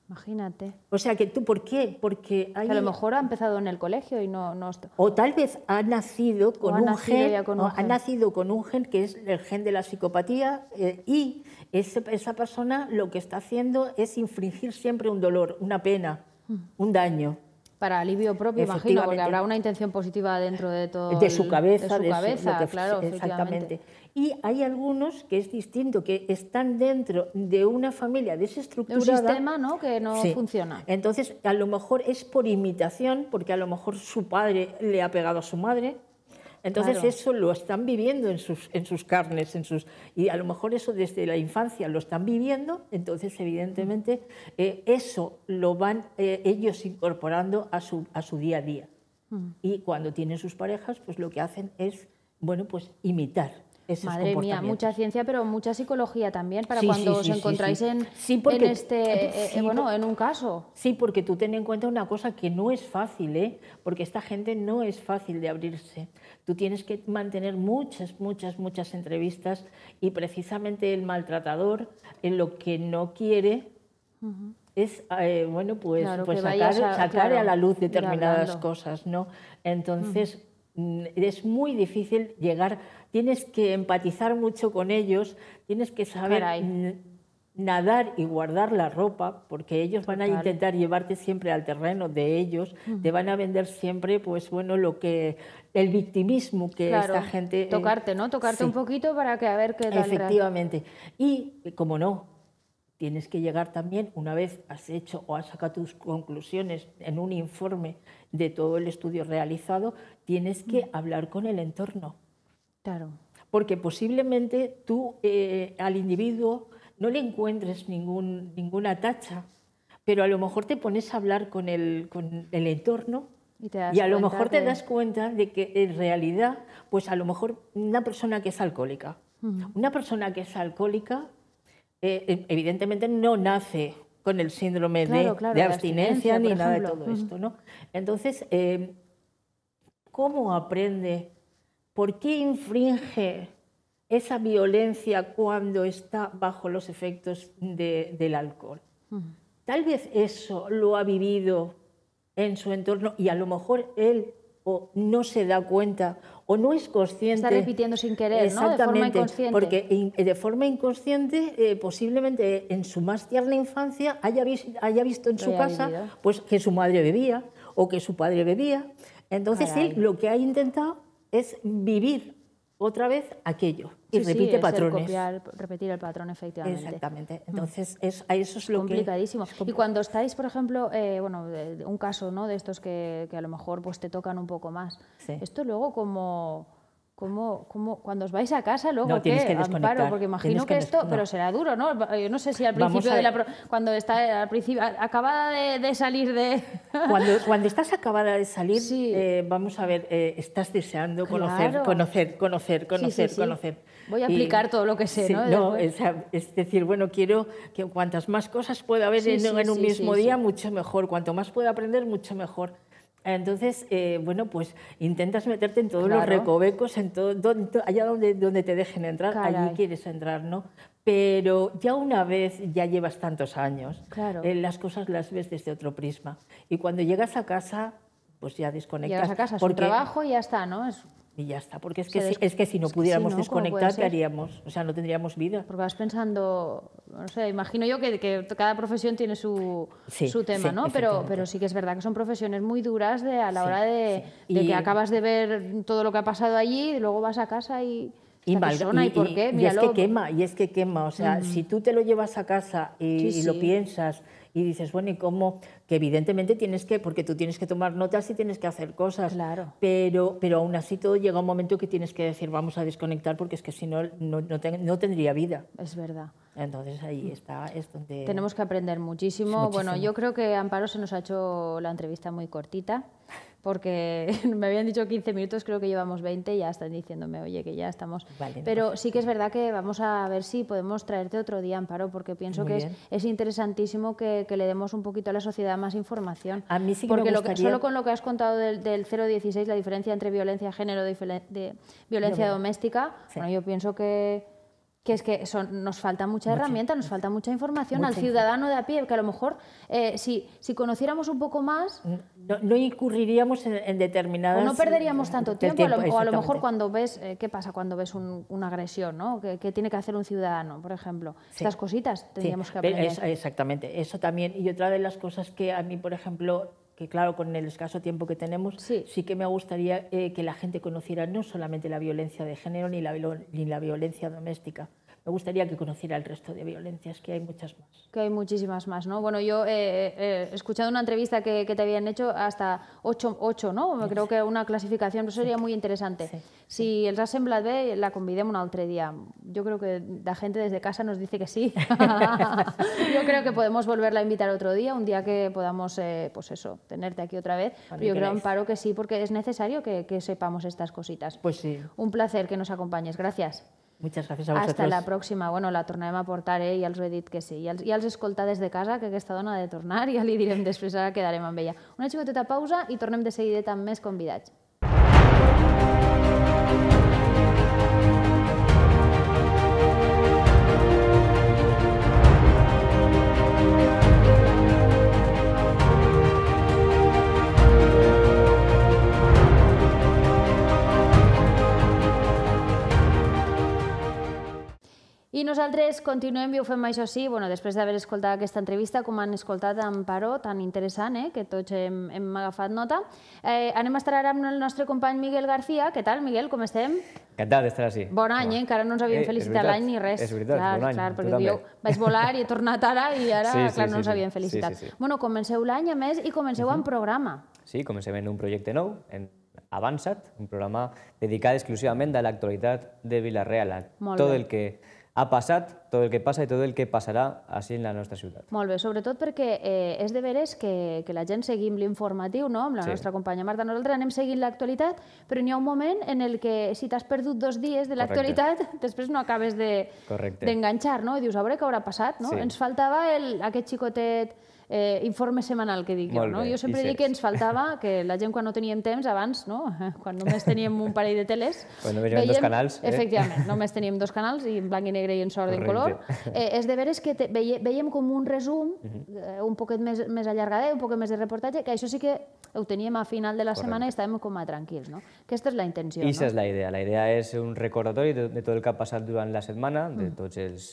Imagínate. O sea que tú, ¿por qué? Porque a lo mejor ha empezado en el colegio y no... no... O tal vez ha nacido con, un, gen, ha nacido con un gen que es el gen de la psicopatía eh, y esa persona lo que está haciendo es infringir siempre un dolor, una pena, mm. un daño. Para alivio propio, imagino, porque habrá una intención positiva dentro de todo. De su cabeza, de su, cabeza, claro, exactamente. Y hay algunos que es distinto, que están dentro de una familia desestructurada. De un sistema que no funciona. Entonces, a lo mejor es por imitación, porque a lo mejor su padre le ha pegado a su madre, entonces eso lo están viviendo en sus, en sus carnes, en sus, y a lo mejor eso desde la infancia lo están viviendo, entonces evidentemente eh, eso lo van eh, ellos incorporando a su, a su día a día. Mm. Y cuando tienen sus parejas, pues lo que hacen es, bueno, pues imitar Madre mía, mucha ciencia, pero mucha psicología también para cuando os encontráis En, este, eh, eh, bueno, en un caso. Sí, porque tú ten en cuenta una cosa que no es fácil, ¿eh? porque esta gente no es fácil de abrirse. Tú tienes que mantener muchas, muchas, muchas entrevistas y precisamente el maltratador en lo que no quiere es, eh, bueno, pues, pues sacar, a, la luz determinadas cosas, ¿no? Entonces, mm, es muy difícil llegar tienes que empatizar mucho con ellos, tienes que saber nadar y guardar la ropa, porque ellos van a intentar llevarte siempre al terreno de ellos, te van a vender siempre, pues bueno, lo que el victimismo que esta gente eh, tocarte, ¿no? Tocarte un poquito para que a ver qué tal efectivamente. Y como no, tienes que llegar también, una vez has hecho o has sacado tus conclusiones en un informe de todo el estudio realizado, tienes que hablar con el entorno. Claro. Porque posiblemente tú eh, al individuo no le encuentres ninguna tacha, pero a lo mejor te pones a hablar con el, entorno y, a lo mejor te das cuenta de que en realidad, pues a lo mejor una persona que es alcohólica, una persona que es alcohólica, eh, e, evidentemente no nace con el síndrome de, abstinencia, ni nada de todo esto, ¿no? Entonces, eh, ¿cómo aprende ¿Por qué infringe esa violencia cuando está bajo los efectos del alcohol? Tal vez eso lo ha vivido en su entorno y a lo mejor él o no se da cuenta o no es consciente. Está repitiendo sin querer, ¿no? de forma Porque de forma inconsciente, eh, posiblemente en su más tierna infancia haya, visto en su casa pues, que su madre bebía o que su padre bebía. Entonces él lo que ha intentado es vivir otra vez aquello y repite sí, patrones. El repetir el patrón, efectivamente. Exactamente. Mm. Entonces, es, eso es lo Complicadísimo. Que y cuando estáis, por ejemplo, eh, bueno, un caso ¿no? de estos que, que, a lo mejor pues, te tocan un poco más, esto luego como ¿Cómo, cuando os vais a casa luego no, tienes que desconectar. porque imagino que, esto, pero será duro, ¿no? Yo no sé si al principio de la cuando está al principio acabada de, salir de cuando, cuando, estás acabada de salir, eh, vamos a ver, eh, estás deseando conocer, conocer, conocer, conocer, conocer. Voy a aplicar todo lo que sé, ¿no? no es, decir, bueno, quiero que cuantas más cosas pueda haber en, en, un mismo día, mucho mejor. Cuanto más pueda aprender, mucho mejor. Entonces, eh, bueno, pues intentas meterte en todos los recovecos, en todo, allá donde, te dejen entrar, allí quieres entrar, ¿no? Pero ya una vez ya llevas tantos años, claro. Eh, las cosas las ves desde otro prisma. Y cuando llegas a casa, pues ya desconectas. Llegas a casa, trabajo y ya está, ¿no? Es y ya está, porque es que, si, es que si no pudiéramos desconectar, ¿qué haríamos? O sea, no tendríamos vida. Porque vas pensando, no sé, imagino yo que, cada profesión tiene su, su tema, ¿no? Pero, pero sí que es verdad que son profesiones muy duras de, a la hora de, que acabas de ver todo lo que ha pasado allí, y luego vas a casa y... Y, persona, y, por qué? y es que quema, y es que quema. O sea, si tú te lo llevas a casa y, lo piensas y dices, bueno, ¿y cómo? Que evidentemente tienes que, porque tú tienes que tomar notas y tienes que hacer cosas. Claro. Pero, pero aún así todo llega un momento que tienes que decir, vamos a desconectar porque es que si no, no, no, tendría vida. Es verdad. Entonces ahí está, Tenemos que aprender muchísimo. muchísimo. Bueno, yo creo que Amparo se nos ha hecho la entrevista muy cortita porque me habían dicho 15 minutos, creo que llevamos 20 y ya están diciéndome, oye, que ya estamos. Pero sí que es verdad que vamos a ver si podemos traerte otro día, Amparo, porque pienso que es, interesantísimo que, le demos un poquito a la sociedad más información. A mí sí que porque me gustaría... lo que, solo con lo que has contado del, del 016, la diferencia entre violencia de género y violencia doméstica, bueno, yo pienso que que es que nos falta mucha, herramienta, nos falta mucha información al ciudadano de a pie, que a lo mejor eh, si, si, conociéramos un poco más... No, incurriríamos en, determinadas... O no perderíamos tanto tiempo, o a lo mejor cuando ves, eh, ¿qué pasa cuando ves una agresión? ¿no? ¿Qué, tiene que hacer un ciudadano, por ejemplo? Estas cositas tendríamos que aprender. exactamente, eso también. Y otra de las cosas que a mí, por ejemplo, que claro, con el escaso tiempo que tenemos, sí, que me gustaría eh, que la gente conociera no solamente la violencia de género ni la, ni la violencia doméstica, me gustaría que conociera el resto de violencias, que hay muchas más. Que hay muchísimas más, ¿no? Bueno, yo eh, eh, eh, he escuchado una entrevista que, te habían hecho, hasta 8, ¿no? Creo que una clasificación, pero sería muy interesante. Si el Rasenblad ve, la convidemos un otro día. Yo creo que la gente desde casa nos dice que sí. yo creo que podemos volverla a invitar otro día, un día que podamos, pues eso, tenerte aquí otra vez. yo creo, Amparo, que sí, porque es necesario que sepamos estas cositas. Pues sí. Un placer que nos acompañes. Gracias. Muchas gracias a vosaltres. Hasta la pròxima. Bueno, la tornarem a portar, eh? ja els ho he dit que sí. Ja els, ja els escolta des de casa, que aquesta dona ha de tornar, ja li direm després, ara quedarem amb ella. Una xicoteta pausa i tornem de seguida amb més convidats. nosaltres continuem i ho fem això sí, bueno, després d'haver escoltat aquesta entrevista, com han escoltat en Paró, tan interessant, eh, que tots hem, hem agafat nota. Eh, anem a estar ara amb el nostre company Miguel García. Què tal, Miguel, com estem? Encantat d'estar així. Bon any, eh? encara no ens havíem eh, felicitat l'any ni res. És veritat, clar, bon any. Clar, perquè jo vaig volar i he tornat ara i ara, sí, sí, clar, no sí, ens sí. havíem felicitat. Sí, sí, sí. Bueno, comenceu l'any, a més, i comenceu uh -huh. programa. Sí, comencem en un projecte nou, en Avançat, un programa dedicat exclusivament a l'actualitat de Vilareal, a Molt tot bé. el que ha passat, tot el que passa i tot el que passarà així en la nostra ciutat. Molt bé, sobretot perquè eh, és de veres que, que la gent seguim l'informatiu, no?, amb la sí. nostra companya Marta. Nosaltres anem seguint l'actualitat, però n'hi ha un moment en el que si t'has perdut dos dies de l'actualitat, després no acabes d'enganxar, de, no? I dius, a veure què haurà passat, no? Sí. Ens faltava el, aquest xicotet eh, informe semanal, que dic jo. No? jo sempre dic que ens faltava que la gent quan no teníem temps, abans, no? quan només teníem un parell de teles... Quan només teníem dos canals. Eh? Efectivament, només teníem dos canals, i en blanc i negre i en sort de en color. Eh, és de veres que te, veie, veiem com un resum, mhm. eh, un poquet més, més allargadet, un poquet més de reportatge, que això sí que ho teníem a final de la Correcte. setmana i estàvem com a tranquils. No? Aquesta és la intenció. I no? és la idea. La idea és un recordatori de, de tot el que ha passat durant la setmana, de mm. tots els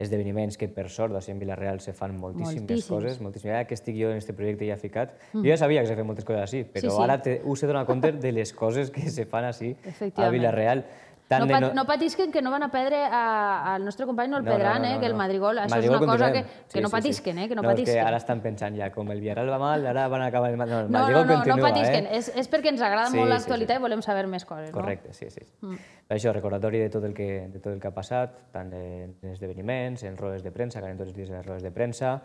esdeveniments que, per sort, doncs, en Vilareal se fan moltíssimes Moltíssims. coses, moltíssimes. Ara que estic jo en aquest projecte ja ficat, mm. jo ja sabia que se fet moltes coses així, però sí, sí. ara te, us he donat compte de les coses que se fan així a Vilareal. Real tant no, pat, no... patisquen que no van a perdre al nostre company, no el no, Pedran, no, eh, no, eh, que el Madrigol, això Madrigol és una cosa que, que sí, no patisquen, eh, que no, no patisquen. que ara estan pensant ja, com el Villarreal va mal, ara van acabar el Madrigol. No, el no, no, continua, no patisquen, eh? és, és perquè ens agrada sí, molt l'actualitat sí, sí. i volem saber més coses. Correcte, no? sí, sí. Mm. Per això, recordatori de tot el que, de tot el que ha passat, tant en esdeveniments, en rodes de premsa, que anem tots els dies en rodes de premsa,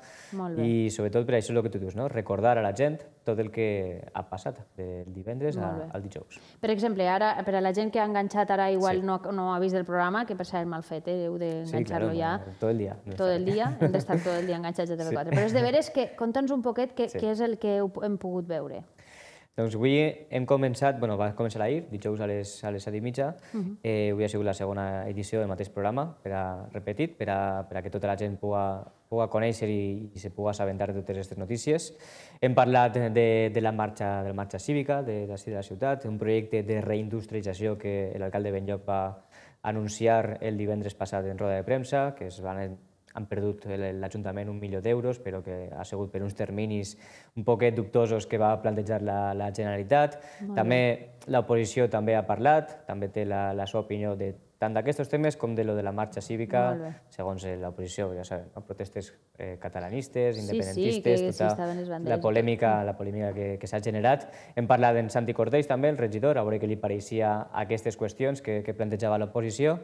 i sobretot per això és el que tu dius, no? recordar a la gent tot el que ha passat del divendres al dijous. Per exemple, ara, per a la gent que ha enganxat ara igual igual no, no ha vist el programa, que per cert mal fet, eh? heu d'enganxar-lo sí, ja. Tot el dia. No tot el dia, hem d'estar tot el dia enganxats a TV4. Sí. Però és de veres que, conta'ns un poquet què, sí. és el que hem pogut veure. Doncs avui hem començat, bueno, va començar ahir, dijous a les, a les 7 i mitja. Uh mhm. -huh. eh, avui ha sigut la segona edició del mateix programa, per a, repetit, per a, per a que tota la gent puga, puga conèixer i, i se puga assabentar de totes aquestes notícies. Hem parlat de, de, la, marxa, de la marxa cívica de, de, de la ciutat, un projecte de reindustrialització que l'alcalde Benlloc va anunciar el divendres passat en roda de premsa, que es van han perdut l'Ajuntament un milió d'euros, però que ha sigut per uns terminis un poquet dubtosos que va plantejar la, la Generalitat. també l'oposició també ha parlat, també té la, la seva opinió de tant d'aquests temes com de lo de la marxa cívica, segons eh, l'oposició, ja sabem, no? protestes eh, catalanistes, independentistes, sí, sí, tota la polèmica, la polèmica que, que s'ha generat. Hem parlat amb Santi Cordeix, també, el regidor, a veure què li pareixia aquestes qüestions que, que plantejava l'oposició.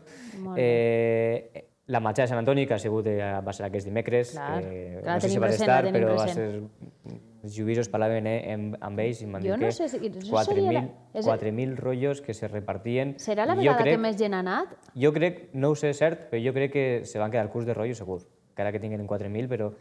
Eh, la marxa de Sant Antoni, que ha sigut, eh, va ser aquest dimecres, Clar, eh, no sé si vas present, estar, però present. va ser... Els lluïsos parlaven eh, amb, amb ells i m'han dit no que sé, si, 4.000 la... rotllos que se repartien. Serà la vegada crec, que més gent ha anat? Jo crec, no ho sé cert, però jo crec que se van quedar curts de rotllos, segur encara que tinguin 4.000, però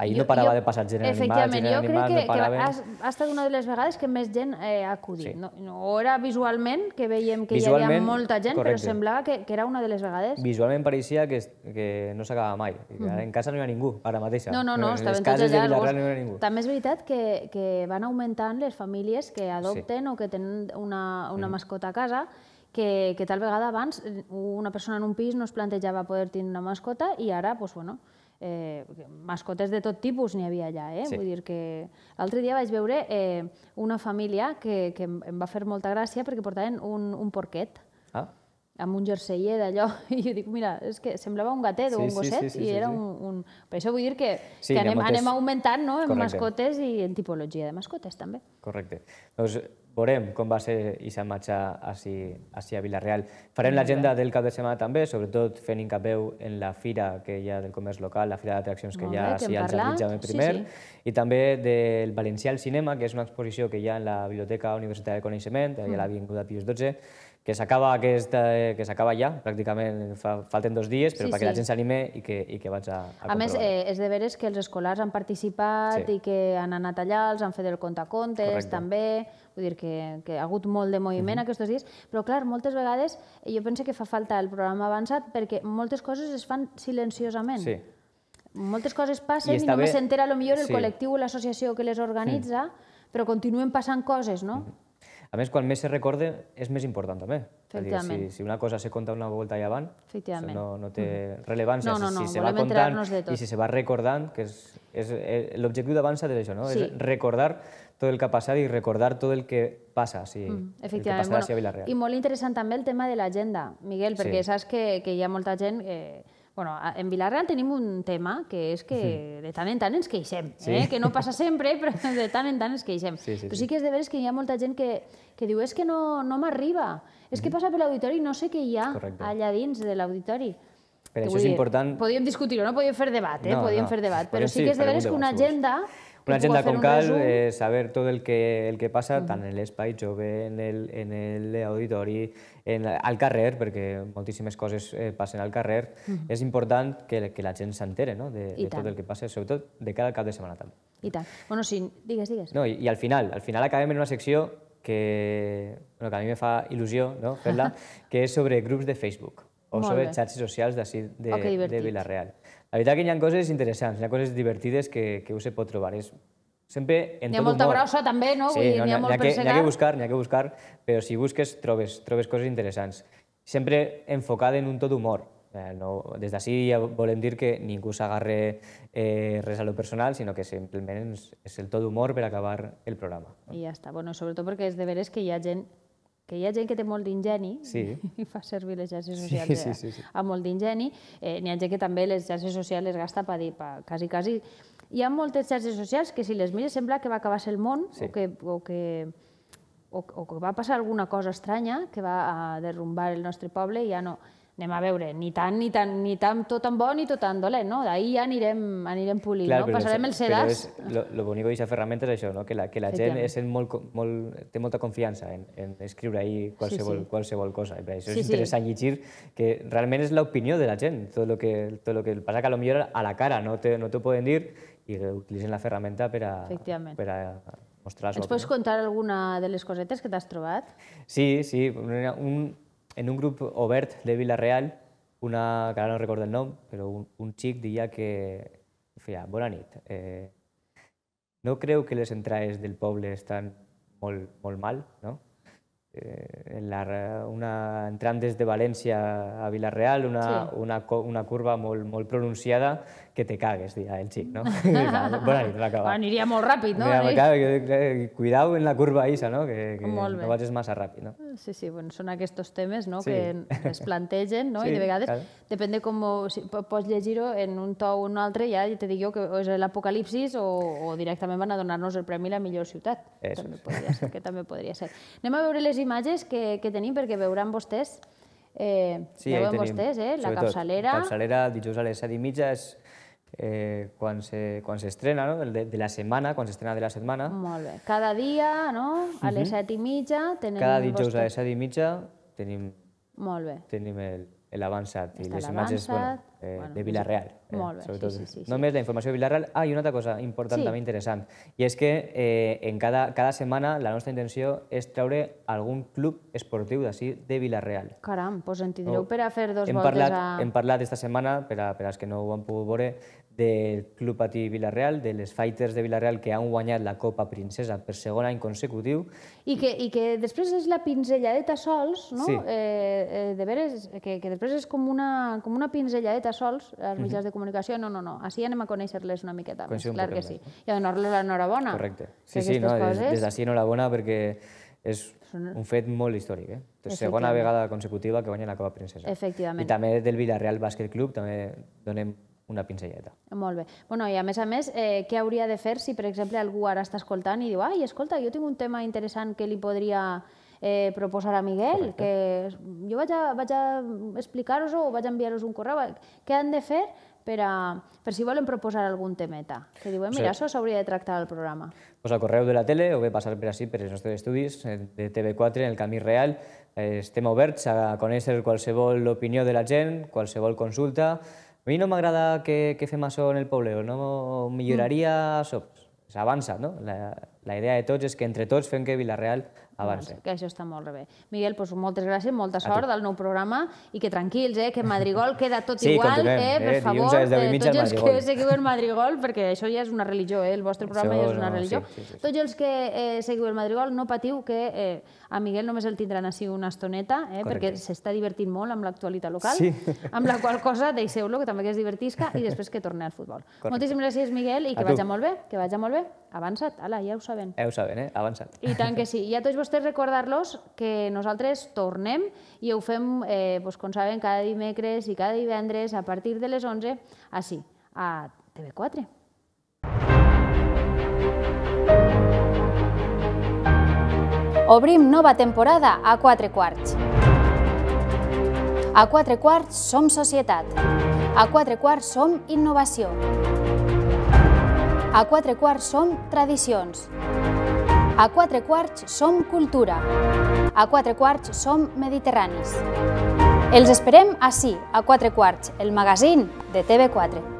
ahir no parava jo, de passar gent animal, Efectivament, jo crec animals, que, que ha, ha, estat una de les vegades que més gent eh, ha acudit. Sí. No, no era visualment, que veiem que hi havia molta gent, correcte. però semblava que, que era una de les vegades... Visualment pareixia que, que no s'acabava mai. Mm -hmm. En casa no hi ha ningú, ara mateix. No, no, no, no estaven tots allà. Llavors, no hi ha ningú. També és veritat que, que van augmentant les famílies que adopten sí. o que tenen una, una mm. mascota a casa, que, que tal vegada abans una persona en un pis no es plantejava poder tenir una mascota i ara, doncs, bueno, eh, mascotes de tot tipus n'hi havia allà. Eh? Sí. Vull dir que l'altre dia vaig veure eh, una família que, que em va fer molta gràcia perquè portaven un, un porquet. Ah amb un jerseyer eh, d'allò, i jo dic, mira, és que semblava un gatet sí, o un gosset, sí, sí, sí, i era sí, sí. un... un... Per això vull dir que, sí, que anem, moltes... anem augmentant no? en mascotes i en tipologia de mascotes, també. Correcte. Doncs veurem com va ser aquesta matxa així, així a Vilareal. Farem l'agenda del cap de setmana també, sobretot fent incapeu en la fira que hi ha del comerç local, la fira d'atraccions que hi ha així al Jardí Jaume I, sí, sí. i també del Valencià al Cinema, que és una exposició que hi ha en la Biblioteca Universitària de Coneixement, mm. a l'Avinguda Pius XII, que s'acaba aquest, eh, que s'acaba ja, pràcticament fa, falten dos dies, però sí, perquè sí. la gent s'anime i que, i que vaig a, a, a més, eh, és de veres que els escolars han participat sí. i que han anat allà, els han fet el contacontes Correcte. també, vull dir que, que ha hagut molt de moviment uh -huh. aquests dies, però clar, moltes vegades eh, jo penso que fa falta el programa avançat perquè moltes coses es fan silenciosament. Sí. Moltes coses passen i, i només s'entera bé... potser el sí. col·lectiu o l'associació que les organitza, mm. però continuen passant coses, no? Mm -hmm. A més, quan més se recorde, és més important també. Dir, si, si una cosa se conta una volta i avant, no, no té rellevància. No, no, no, si, si se va tot. i si se va recordant, que és, és, eh, l'objectiu d'Avança de això, no? Sí. és recordar tot el que ha passat i recordar tot el que passa, sí, mm, el que passarà bueno, a I molt interessant també el tema de l'agenda, Miguel, perquè sí. saps que, que hi ha molta gent... Eh, bueno, en Vilarreal tenim un tema que és que de tant en tant ens queixem, eh? sí. eh? que no passa sempre, però de tant en tant ens queixem. Sí, sí, però sí que és de veres que hi ha molta gent que, que diu és que no, no m'arriba, és que mm-hmm. passa per l'auditori i no sé què hi ha Correcte. allà dins de l'auditori. Per això és important... Podíem discutir-ho, no Podríem fer debat, eh? No, podíem no. fer debat, però, però sí, sí que és de veres que una agenda una agenda com cal eh, saber tot el que, el que passa, uh -huh. tant en l'espai jove, en l'auditori, al carrer, perquè moltíssimes coses eh, passen al carrer. Uh -huh. És important que, que la gent s'entere no? de, de tot el que passa, sobretot de cada cap de setmana també. I tant. Bueno, sí, digues, digues. No, i, i al final, al final acabem en una secció que, bueno, que a mi me fa il·lusió no? fer-la, que és sobre grups de Facebook o Molt sobre bé. xarxes socials de, oh, de, okay, de Vila-real. La veritat que hi ha coses interessants, hi ha coses divertides que, que us pot trobar. És, sempre en tot ha molta humor. brossa també, no? Sí, Vull dir, no, n'hi ha, ha, ha, que, ha que buscar, n'hi ha que buscar, però si busques trobes, trobes coses interessants. Sempre enfocada en un tot humor. Eh, no, des d'ací ja volem dir que ningú s'agarre eh, res a lo personal, sinó que simplement és el tot humor per acabar el programa. No? I ja està. Bueno, sobretot perquè és de veres que hi ha gent que hi ha gent que té molt d'ingeni sí. i fa servir les xarxes socials sí, sí, sí, sí. amb molt d'ingeni, eh, n'hi ha gent que també les xarxes socials les gasta per dir, per, quasi, quasi... Hi ha moltes xarxes socials que si les mires sembla que va acabar el món sí. o, que, o, que, o, o que va passar alguna cosa estranya que va a derrumbar el nostre poble i ja no anem a veure, ni tant, ni tant, ni tant tot tan bo ni tot tan dolent, no? D'ahir ja anirem, anirem polint, Clar, no? Passarem el els sedars... Però és, lo, lo bonic d'aquesta ferramenta és això, no? que la, que la gent és molt, molt, té molta confiança en, en escriure ahir qualsevol, sí, sí. qualsevol cosa. I per això sí, és interessant sí. llegir que realment és l'opinió de la gent, tot el que, tot lo que passa que a lo millor a la cara no t'ho no te poden dir i utilitzen la ferramenta per a, per a mostrar Ens pots contar alguna de les cosetes que t'has trobat? Sí, sí. Un, en un grup obert de Vila-real, una, que ara no recordo el nom, però un, un xic deia que... Feia, bona nit. Eh, no creu que les entrades del poble estan molt, molt mal, no? Eh, la, una, entrant des de València a Vila-real, una, sí. una, una curva molt, molt pronunciada que te cagues, dirà el xic, no? Bona nit, va acabar. Bueno, aniria molt ràpid, no? Mira, que, cuidado en la curva Isa, no? Que, que no vagis massa ràpid, no? Ah, sí, sí, bueno, són aquests temes no? Sí. que es plantegen, no? Sí, I de vegades, clar. depèn de com ho, si pots llegir-ho en un to o un altre, ja te dic jo que és l'apocalipsis o, o directament van a donar-nos el premi a la millor ciutat. Eso. També podria ser, que també podria ser. Anem a veure les imatges que, que tenim perquè veuran vostès Eh, sí, ja veuen vostès, eh? la capçalera. La capçalera, dijous a les 7 i mitja, és eh, quan s'estrena, se, quan no? de, de la setmana, quan s'estrena de la setmana. Molt bé. Cada dia, no? A les set i mitja tenim... Cada dijous a les set i mitja tenim... Molt bé. Tenim el, l'avançat i les imatges bueno, eh, bueno, de doncs, Vilareal. Eh, Molt bé, sobretot. Sí, sí, sí, Només la informació de Vilareal. Ah, i una altra cosa important, sí. també interessant, i és que eh, en cada, cada setmana la nostra intenció és treure algun club esportiu d'ací de Vilareal. Caram, doncs en tindreu no? Oh, per a fer dos hem voltes parlat, a... Hem parlat esta setmana, per, a, per als que no ho han pogut veure, del Club Patí Villarreal, de les Fighters de Villarreal que han guanyat la Copa Princesa per segon any consecutiu. I que, i que després és la pinzelladeta sols, no? Sí. Eh, eh, de veres, que, que després és com una, com una pinzelladeta sols als mhm. mitjans uh -huh. de comunicació. No, no, no, així anem a conèixer-les una miqueta més, un clar que sí. I a donar-les l'enhorabona. Correcte. Sí, sí, no, coses... des, des d'ací enhorabona perquè és un fet molt històric. Eh? Segona vegada consecutiva que guanya la Copa Princesa. Efectivament. I també del Villarreal Bàsquet Club també donem una pinzelleta. Molt bé. Bueno, I a més a més, eh, què hauria de fer si, per exemple, algú ara està escoltant i diu «Ai, escolta, jo tinc un tema interessant que li podria eh, proposar a Miguel, Correcte. que jo vaig a, vaig a explicar vos o vaig a enviar-vos un correu». Què han de fer per, a, per si volen proposar algun temeta? Que diuen eh, «Mira, això s'hauria de tractar al programa». Pues el correu de la tele o bé passar per així per els nostres estudis eh, de TV4 en el Camí Real. Eh, estem oberts a conèixer qualsevol opinió de la gent, qualsevol consulta, mi no m'agrada que, que fem això en el poble, no milloraria mm. això. S'avança, no? La, la idea de tots és que entre tots fem que Vilareal a doncs Abans, que això està molt bé. Miguel, doncs moltes gràcies, molta sort del nou programa i que tranquils, eh, que Madrigol queda tot sí, igual, eh, per eh, favor, eh, tots els que seguiu el Madrigol, perquè això ja és una religió, eh, el vostre programa això, ja és una no, religió, sí, sí, sí. tots els que eh, seguiu el Madrigol, no patiu que eh, a Miguel només el tindran així una estoneta, eh, Correcte. perquè s'està divertint molt amb l'actualitat local, sí. amb la qual cosa deixeu-lo, que també que es divertisca, i després que torni al futbol. Correcte. Moltíssimes gràcies, Miguel, i que vagi molt bé, que vaja molt bé. Avançat, ala, ja ho sabem. Ja ho saben, eh? Avançat. I tant que sí. I a tots vostès recordar-los que nosaltres tornem i ho fem, eh, doncs, com saben, cada dimecres i cada divendres a partir de les 11, així, a TV4. Obrim nova temporada a 4 quarts. A 4 quarts som societat. A 4 quarts som innovació. A quatre quarts som tradicions. A quatre quarts som cultura. A quatre quarts som mediterranis. Els esperem així, a quatre quarts, el magazín de TV4.